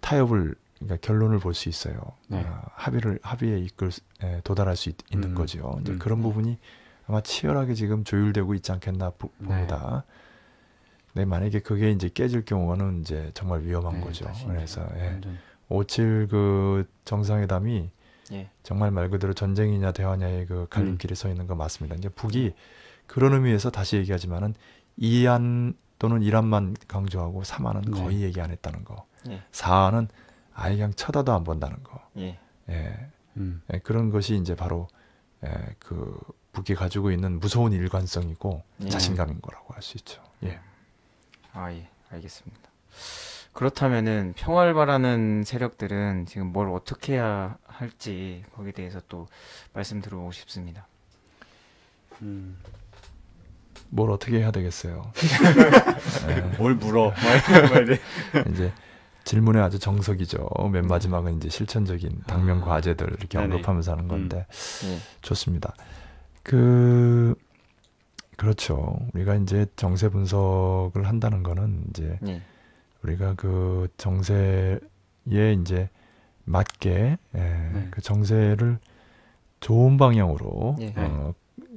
타협을 그러니까 결론을 볼 수 있어요. 네. 아, 합의를 합의에 이끌 에, 예, 도달할 수 있, 는 음. 거죠. 이제 음. 그런 부분이 아마 치열하게 지금 조율되고 있지 않겠나 보, 네. 봅니다. 네. 네, 만약에 그게 이제 깨질 경우는 이제 정말 위험한 네, 거죠. 그래서 예. 완전... 57그 정상회담이 예. 정말 말 그대로 전쟁이냐 대화냐의 그 갈림길에 음. 서 있는 거 맞습니다. 이제 북이 그런 의미에서 다시 얘기하지만은 이안 또는 이란만 강조하고 사안은 네. 거의 얘기 안 했다는 거. 예. 사안은 아예 그냥 쳐다도 안 본다는 거. 예. 예. 음. 예. 그런 것이 이제 바로 예, 그 북이 가지고 있는 무서운 일관성이고 예. 자신감인 거라고 할 수 있죠. 예. 아 예, 알겠습니다. 그렇다면은 평화를 바라는 세력들은 지금 뭘 어떻게 해야 할지 거기에 대해서 또 말씀 들어보고 싶습니다. 음. 뭘 어떻게 해야 되겠어요? (laughs) 네. 뭘 물어? 이제 (laughs) 질문의 아주 정석이죠. 맨 마지막은 이제 실천적인 당면 아. 과제들 이렇게 언급하면서 하는 건데 음. 네. 좋습니다. 그 그렇죠. 우리가 이제 정세 분석을 한다는 거는 이제 네. 우리가 그 정세에 이제 맞게 예, 네. 그 정세를 좋은 방향으로 예. 어,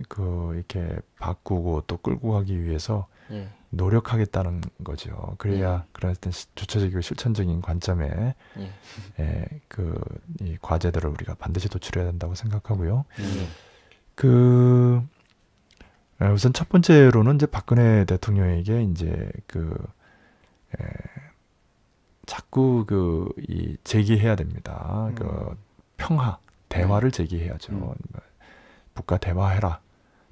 그 이렇게 바꾸고 또 끌고 가기 위해서 예. 노력하겠다는 거죠. 그래야 예. 그럴 땐 주체적이고 실천적인 관점에 예. 예 그이 과제들을 우리가 반드시 도출해야 된다고 생각하고요. 예. 그 어, 우선 첫 번째로는 이제 박근혜 대통령에게 이제 그 자꾸 그이 제기해야 됩니다. 그 음. 그 평화 대화를 네. 제기해야죠. 음. 뭐 북과 대화해라,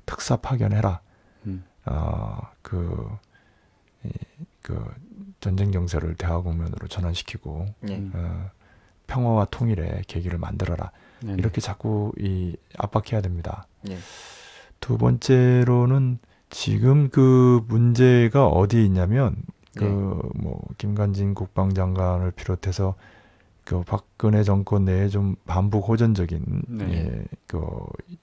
특사 파견해라. 아그 음. 어, 그, 그 전쟁 경세를 대화 국면으로 전환시키고 네. 어, 평화와 통일의 계기를 만들어라. 네, 네 이렇게 자꾸 이 압박해야 됩니다. 네. 두 번째로는 지금 그 문제가 어디에 있냐면 그뭐 네. 김관진 국방장관을 비롯해서 그 박근혜 정권 내에 좀 반북 호전적인 네. 예, 그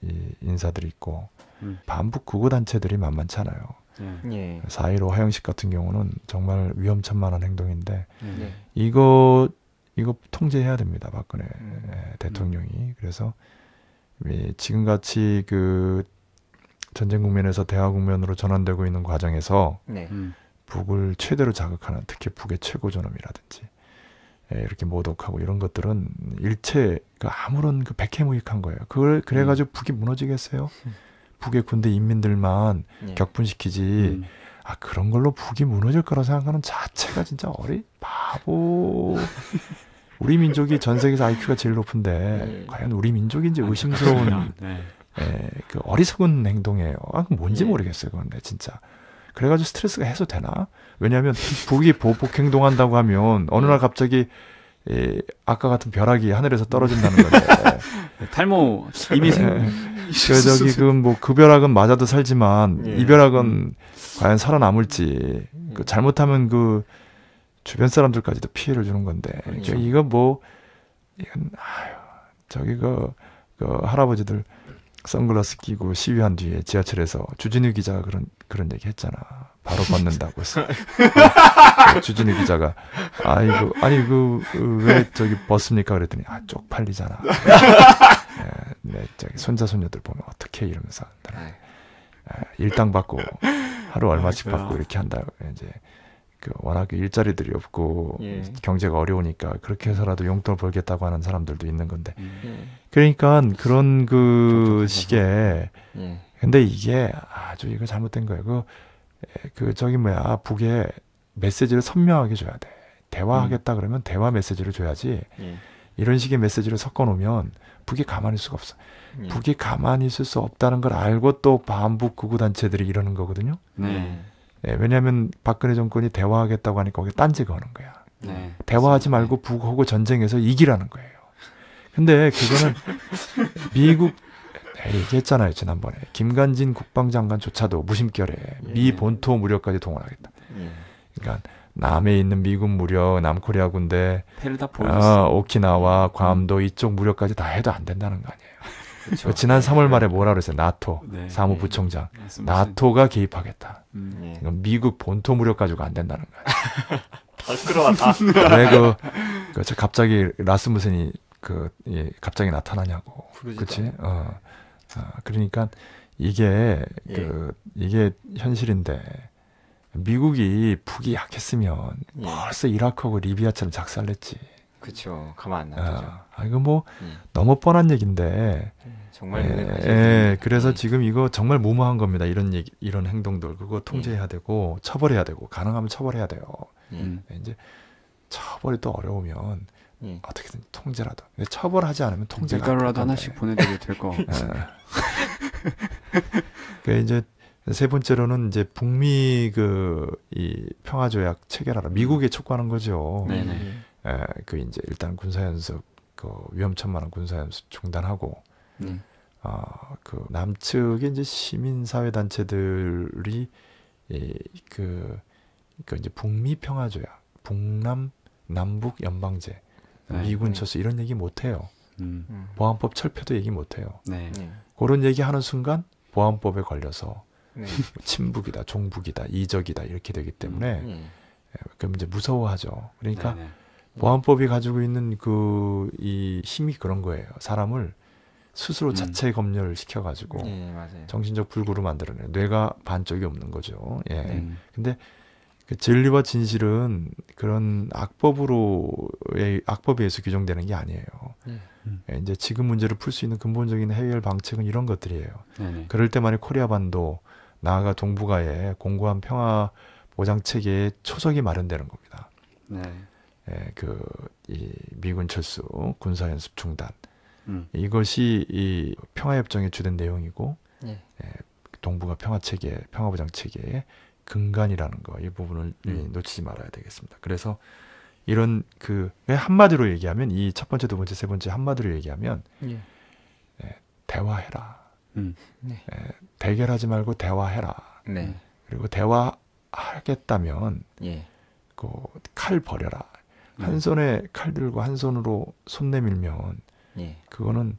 이, 인사들이 있고 음. 반북 구구 단체들이 만만찮아요. 네. 예. 4.15하영식 같은 경우는 정말 위험천만한 행동인데 예. 이거 이거 통제해야 됩니다 박근혜 음. 대통령이 음. 그래서 예, 지금 같이 그 전쟁 국면에서 대화 국면으로 전환되고 있는 과정에서 네. 음. 북을 최대로 자극하는 특히 북의 최고 전엄이라든지 예, 이렇게 모독하고 이런 것들은 일체그 아무런 그 백해무익한 거예요. 그걸 그래가지고 음. 북이 무너지겠어요? 북의 군대 인민들만 예. 격분시키지. 음. 아 그런 걸로 북이 무너질 거라 생각하는 자체가 진짜 어리 바보. (laughs) 우리 민족이 전 세계에서 IQ가 제일 높은데 예. 과연 우리 민족인지 아, 의심스러운 네. 예, 그 어리석은 행동이에요. 아, 뭔지 예. 모르겠어요, 그런데 네, 진짜. 그래가지고 스트레스가 해소되나? 왜냐하면 북이 보복 행동한다고 하면 어느 날 갑자기 예, 아까 같은 벼락이 하늘에서 떨어진다는 거죠. (laughs) 탈모 이미 생. 예. 뭐 그 저기 그뭐 급벼락은 맞아도 살지만 예. 이벼락은 과연 살아남을지 그 잘못하면 그 주변 사람들까지도 피해를 주는 건데 그러니까 그렇죠. 이거 뭐 이건 아유 저기 그, 그 할아버지들 선글라스 끼고 시위한 뒤에 지하철에서 주진우 기자 가 그런 그런 얘기 했잖아. 바로 받는다고 해서 그 주진우 기자가 아이고 그, 아니 그왜 그, 저기 벗습니까 그랬더니 아 쪽팔리잖아. 네, 네 저기 손자 손녀들 보면 어떻게 이러면서 네, 일당 받고 하루 얼마씩 받고 아, 이렇게 한다 이제 그워낙 일자리들이 없고 예. 경제가 어려우니까 그렇게 해서라도 용돈 벌겠다고 하는 사람들도 있는 건데 음. 예. 그러니까 그런 그시의 예. 근데 이게 아주 이거 잘못된 거예요 그, 그 저기 뭐야 북에 메시지를 선명하게 줘야 돼 대화하겠다 음. 그러면 대화 메시지를 줘야지 예. 이런 식의 메시지를 섞어 놓으면 북이 가만히 있을 수가 없어 예. 북이 가만히 있을 수 없다는 걸 알고 또 반북 극우 단체들이 이러는 거거든요 네. 예. 네, 왜냐하면 박근혜 정권이 대화하겠다고 하니까 거기 딴지 거는 거야. 네, 대화하지 말고 북하고 전쟁에서 이기라는 거예요. 근데 그거는 (laughs) 미국 네, 얘기했잖아요 지난번에 김관진 국방장관조차도 무심결에 예. 미 본토 무력까지 동원하겠다. 예. 그러니까 남해 있는 미군 무력, 남코리아 군대, 아, 오키나와, 음. 괌도 이쪽 무력까지 다 해도 안 된다는 거 아니에요. 그렇죠. 지난 3월 말에 뭐라 그랬어요? 나토 네. 사무부총장 네. 나토가 개입하겠다. 음, 네. 미국 본토 무력 가지고 안 된다는 거야. (laughs) 다 끌어왔다. (laughs) 왜그 그, 그 갑자기 라스무슨이그 예, 갑자기 나타나냐고. 그렇지? 어. 어. 그러니까 이게 예. 그 이게 현실인데 미국이 북이 약했으면 예. 벌써 이라크하고 리비아처럼 작살냈지. 그렇죠. 가만 안 놔두죠. 아, 아 이거 뭐 음. 너무 뻔한 얘기인데. 네, 정말 예, 예, 네. 그래서 네. 지금 이거 정말 무모한 겁니다. 이런 얘기, 이런 행동들 그거 음. 통제해야 되고 처벌해야 되고 가능하면 처벌해야 돼요. 음. 음. 네, 이제 처벌이 또 어려우면 음. 어떻게든 통제라도 처벌하지 않으면 통제 밀가루라도 하나씩 보내드려도 될거 같고. 예. 그 이제 세 번째로는 이제 북미 그 이 평화조약 체결하라 미국에 촉구하는 거죠. 네네. 에, 예, 그 이제 일단 군사 연습 그 위험천만한 군사 연습 중단하고 네. 어그 남측의 이제 시민 사회 단체들이 이그 그 이제 북미 평화 조약, 북남 남북 연방제, 네, 미군 철수 네. 이런 얘기 못 해요. 음. 음. 보안법 철폐도 얘기 못 해요. 네. 네. 그런 얘기 하는 순간 보안법에 걸려서 네. (laughs) 친북이다, 종북이다, 이적이다 이렇게 되기 때문에 음. 예, 그럼 이제 무서워하죠. 그러니까 네, 네. 보안법이 가지고 있는 그 이 힘이 그런 거예요. 사람을 스스로 음. 자체 검열을 시켜가지고 예, 정신적 불구로 만들어내요. 뇌가 반쪽이 없는 거죠. 예. 네. 음. 근데 그 진리와 진실은 그런 악법으로의 악법에 의해서 규정되는 게 아니에요. 예. 음. 예, 이제 지금 문제를 풀 수 있는 근본적인 해결 방책은 이런 것들이에요. 예. 그럴 때만이 코리아 반도 나아가 동북아의 공고한 평화 보장 체계의 초석이 마련되는 겁니다. 네. 예, 그 이, 미군 철수 군사 연습 중단 음. 이것이 이 평화협정의 주된 내용이고 예. 예 동북아 평화 체계 평화 보장 체계의 근간이라는 거 이 부분을 음. 놓치지 말아야 되겠습니다. 그래서 이런 그 한마디로 얘기하면 이 첫 번째 두 번째 세 번째 한마디로 얘기하면 예. 예, 대화해라. 음. 네. 예, 대결하지 말고 대화해라. 네. 그리고 대화하겠다면 예. 그칼 버려라. 음. 한 손에 칼 들고 한 손으로 손 내밀면 예. 그거는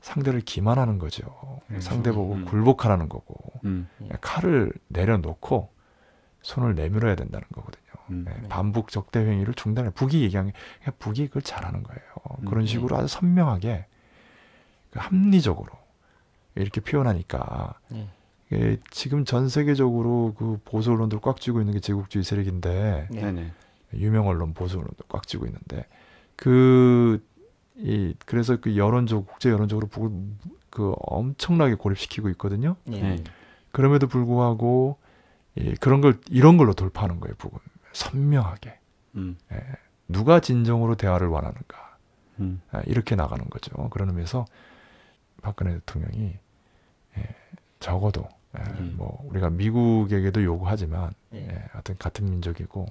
상대를 기만하는 거죠. 음. 상대 보고 음. 굴복하라는 거고 음. 예, 칼을 내려놓고 손을 내밀어야 된다는 거거든요. 음. 예, 네. 반북 적대 행위를 중단해 북이 얘기한 게 북이 그걸 잘하는 거예요. 음. 그런 네. 식으로 아주 선명하게 그 합리적으로 이렇게 표현하니까 예, 지금 전 세계적으로 그 보수 언론들 꽉 쥐고 있는 게 제국주의 세력인데 네. 유명 언론 보수 언론도 꽉 쥐고 있는데 그이 그래서 그 여론적 국제 여론적으로 북을 그 엄청나게 고립시키고 있거든요. 예. 네. 그럼에도 불구하고 예, 그런 걸 이런 걸로 돌파하는 거예요. 북은 선명하게 음. 예, 누가 진정으로 대화를 원하는가 음. 예, 이렇게 나가는 거죠. 그런 의미에서 박근혜 대통령이 예, 적어도 예, 음. 뭐 우리가 미국에게도 요구하지만 예, 예 하여튼 같은 민족이고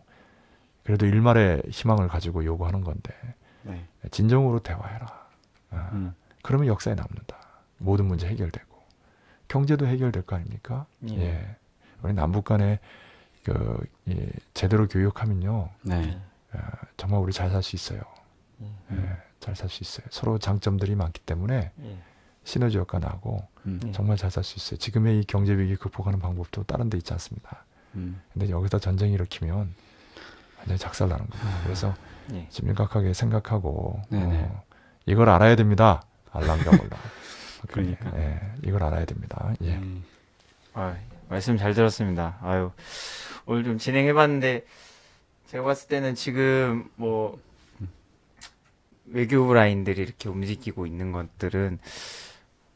그래도 일말의 희망을 가지고 요구하는 건데 네. 진정으로 대화해라. 아, 음. 그러면 역사에 남는다. 모든 문제 해결되고 경제도 해결될 거 아닙니까? 예. 예. 우리 남북 간에 그 예, 제대로 교육하면요. 네. 예, 정말 우리 잘 살 수 있어요. 음. 예, 잘살 수 있어요. 서로 장점들이 많기 때문에 예. 시너지 효과 나고 음. 예. 정말 잘 살 수 있어요. 지금의 이 경제 위기 극복하는 방법도 다른 데 있지 않습니다. 음. 근데 여기서 전쟁 일으키면 완 네, 작살나는 거예요. 아, 그래서 네. 심각하게 생각하고 네, 네. 어, 이걸 알아야 됩니다. 알람병을 (laughs) 그러니까 예, 이걸 알아야 됩니다. 예. 음. 아, 말씀 잘 들었습니다. 아유 오늘 좀 진행해봤는데 제가 봤을 때는 지금 뭐 외교부 라인들이 이렇게 움직이고 있는 것들은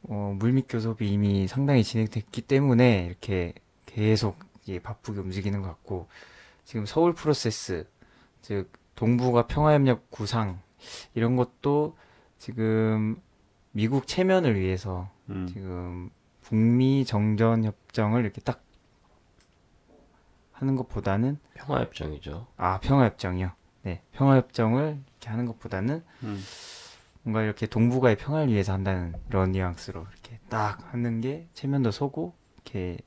어, 물밑 교섭이 이미 상당히 진행됐기 때문에 이렇게 계속 예, 바쁘게 움직이는 것 같고 지금 서울 프로세스, 즉 동북아 평화협력 구상 이런 것도 지금 미국 체면을 위해서 음. 지금 북미 정전 협정을 이렇게 딱 하는 것보다는 평화협정이죠. 아 평화협정이요. 네, 평화협정을 이렇게 하는 것보다는 음. 뭔가 이렇게 동북아의 평화를 위해서 한다는 이런 뉘앙스로 이렇게 딱 하는 게 체면도 서고 이렇게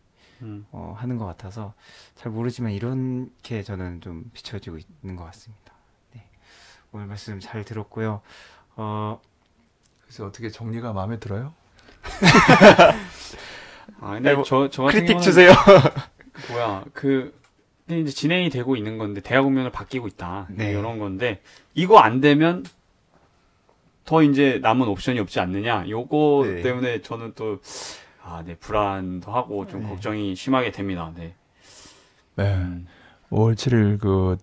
음. 어, 하는 것 같아서 잘 모르지만 이렇게 저는 좀 비춰지고 있는 것 같습니다. 네. 오늘 말씀 잘 들었고요. 어... 그래서 어떻게 정리가 마음에 들어요? (laughs) 아, 근데 네, 뭐, 저, 저 같은 크리틱 주세요. (laughs) 뭐야 그 이제 진행이 되고 있는 건데 대학 운명을 바뀌고 있다 네. 이런 건데 이거 안 되면 더 이제 남은 옵션이 없지 않느냐 요거 네. 때문에 저는 또 아, 네, 불안도 하고 좀 네. 걱정이 심하게 됩니다. 네. 네. 음. 5월 7일 그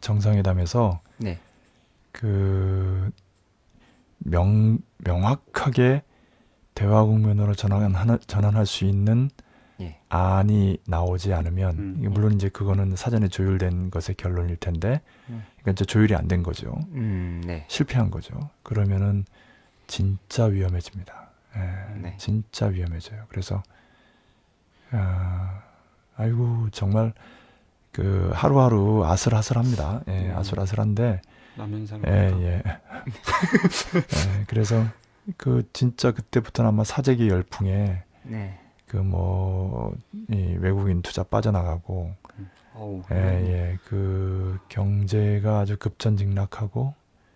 정상회담에서 네. 그 명, 명확하게 대화 국면으로 전환, 전환할 수 있는 예. 안이 나오지 않으면 음, 물론 예. 이제 그거는 사전에 조율된 것의 결론일 텐데 음. 그러니까 이제 조율이 안 된 거죠. 음, 네. 실패한 거죠. 그러면은 진짜 위험해집니다. 예, 네, 진짜 위험해져요. 그래서 아, 아이고 정말 그 하루하루 아슬아슬합니다. 예, 음. 아슬아슬한데 라면 사 예, 예. 예. 그래서 그 진짜 그때부터는 아마 사재기 열풍에 네. 그뭐 외국인 투자 빠져나가고 음. 예, 예. 그 경제가 아주 급전직락하고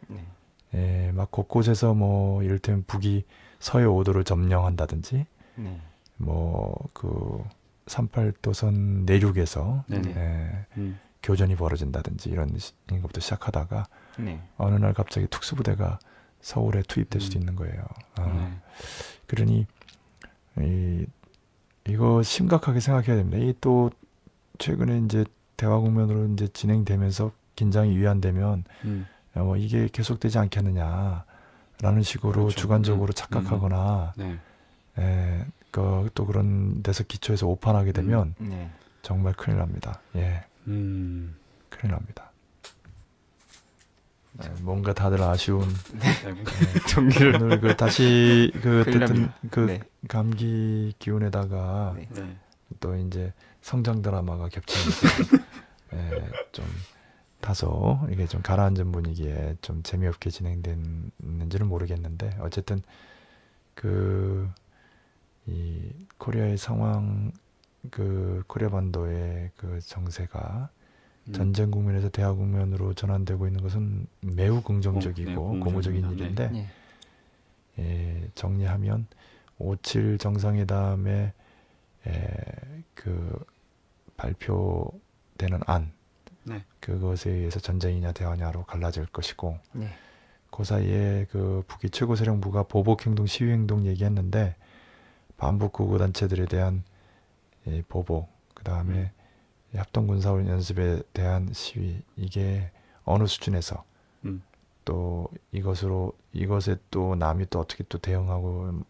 네. 예, 막 곳곳에서 뭐 이를테면 북이 서해 5도를 점령한다든지 네. 뭐그 38도선 내륙에서 네, 음. 교전이 벌어진다든지 이런 것부터 시작하다가 네. 어느 날 갑자기 특수부대가 서울에 투입될 음. 수도 있는 거예요. 아, 네. 그러니 이, 이거 심각하게 생각해야 됩니다. 이 또 최근에 이제 대화 국면으로 이제 진행되면서 긴장이 위안되면 음. 어, 뭐 이게 계속되지 않겠느냐. 라는 식으로 그렇죠. 주관적으로 음. 착각하거나 에, 음, 음. 네. 예, 그, 또 그런 데서 기초에서 오판하게 되면 네. 정말 큰일 납니다. 예. 음. 큰일 납니다. 네, 뭔가 다들 아쉬운 종기를 네. 네 오그 다시 (laughs) 그 어쨌든 그 네. 감기 기운에다가 또 이제 성장 드라마가 겹치면서 (laughs) 예, 좀 다소 이게 좀 가라앉은 분위기에 좀 재미없게 진행됐는지는 모르겠는데 어쨌든 그이 코리아의 상황 그 코리아 반도의 그 정세가 음. 전쟁 국면에서 대화 국면으로 전환되고 있는 것은 매우 어, 긍정적이고 네, 고무적인 일인데 네. 예, 정리하면 오칠 정상회담에 예, 그 발표되는 안 네. 그것에 의해서 전쟁이냐 대화냐로 갈라질 것이고 네. 그 사이에 그북이최고세력부가 보복행동 시위행동 얘기했는데 반북 구구 단체들에 대한 이 예, 보복 그 다음에 음. 합동군사훈련 연습에 대한 시위 이게 어느 수준에서 음. 또 이것으로 이것에 또 남이 또 어떻게 또 대응하고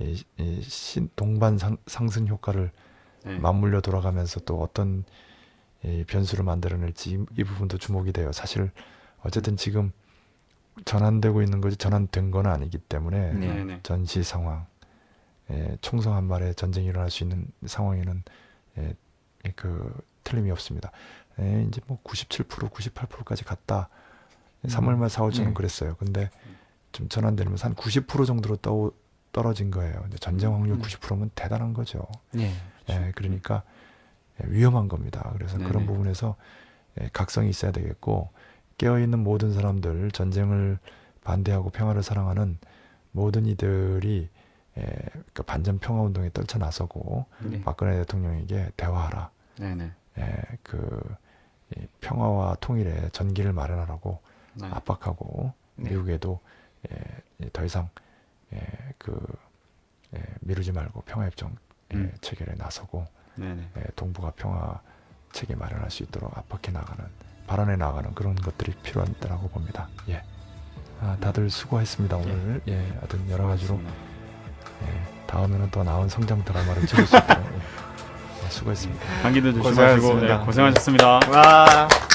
이, 이 신, 동반 상, 상승 효과를 네. 맞물려 돌아가면서 또 어떤 이 변수를 만들어낼지 이, 이 부분도 주목이 돼요. 사실 어쨌든 지금 전환되고 있는 거지 전환된 건 아니기 때문에 네네. 네. 네. 전시 상황 예, 총성 한 말에 전쟁이 일어날 수 있는 상황에는 예, 그 틀림이 없습니다. 예, 이제 뭐97% 98%까지 갔다. 음. 3월 말 4월 초는 예. 그랬어요. 근데 좀전환되면한 90% 정도로 떠, 떨어진 거예요. 전쟁 확률 음. 90%면 대단한 거죠. 예, 그러니까 음. 예, 위험한 겁니다. 그래서 네네. 그런 부분에서 예, 각성이 있어야 되겠고 깨어있는 모든 사람들 전쟁을 반대하고 평화를 사랑하는 모든 이들이 그 반전 평화 운동에 떨쳐 나서고 네. 박근혜 대통령에게 대화하라. 네네. 예, 그 평화와 통일의 전기를 마련하라고 네. 압박하고 네. 미국에도 예, 더 이상 예, 그 예, 미루지 말고 평화협정 음. 체결에 나서고 네네. 예, 동북아 평화 체계 마련할 수 있도록 압박해 나가는 발언해 나가는 그런 것들이 필요하다고 봅니다. 예. 아, 다들 수고했습니다 네. 오늘. 예, 예 하여튼 여러 가지로 예, 다음에는 더 나은 성장 드라마를 찍을 수 있도록 예. 수고했습니다. 감기도 조심하시고 고생하셨습니다. 네, 고생하셨습니다. 와.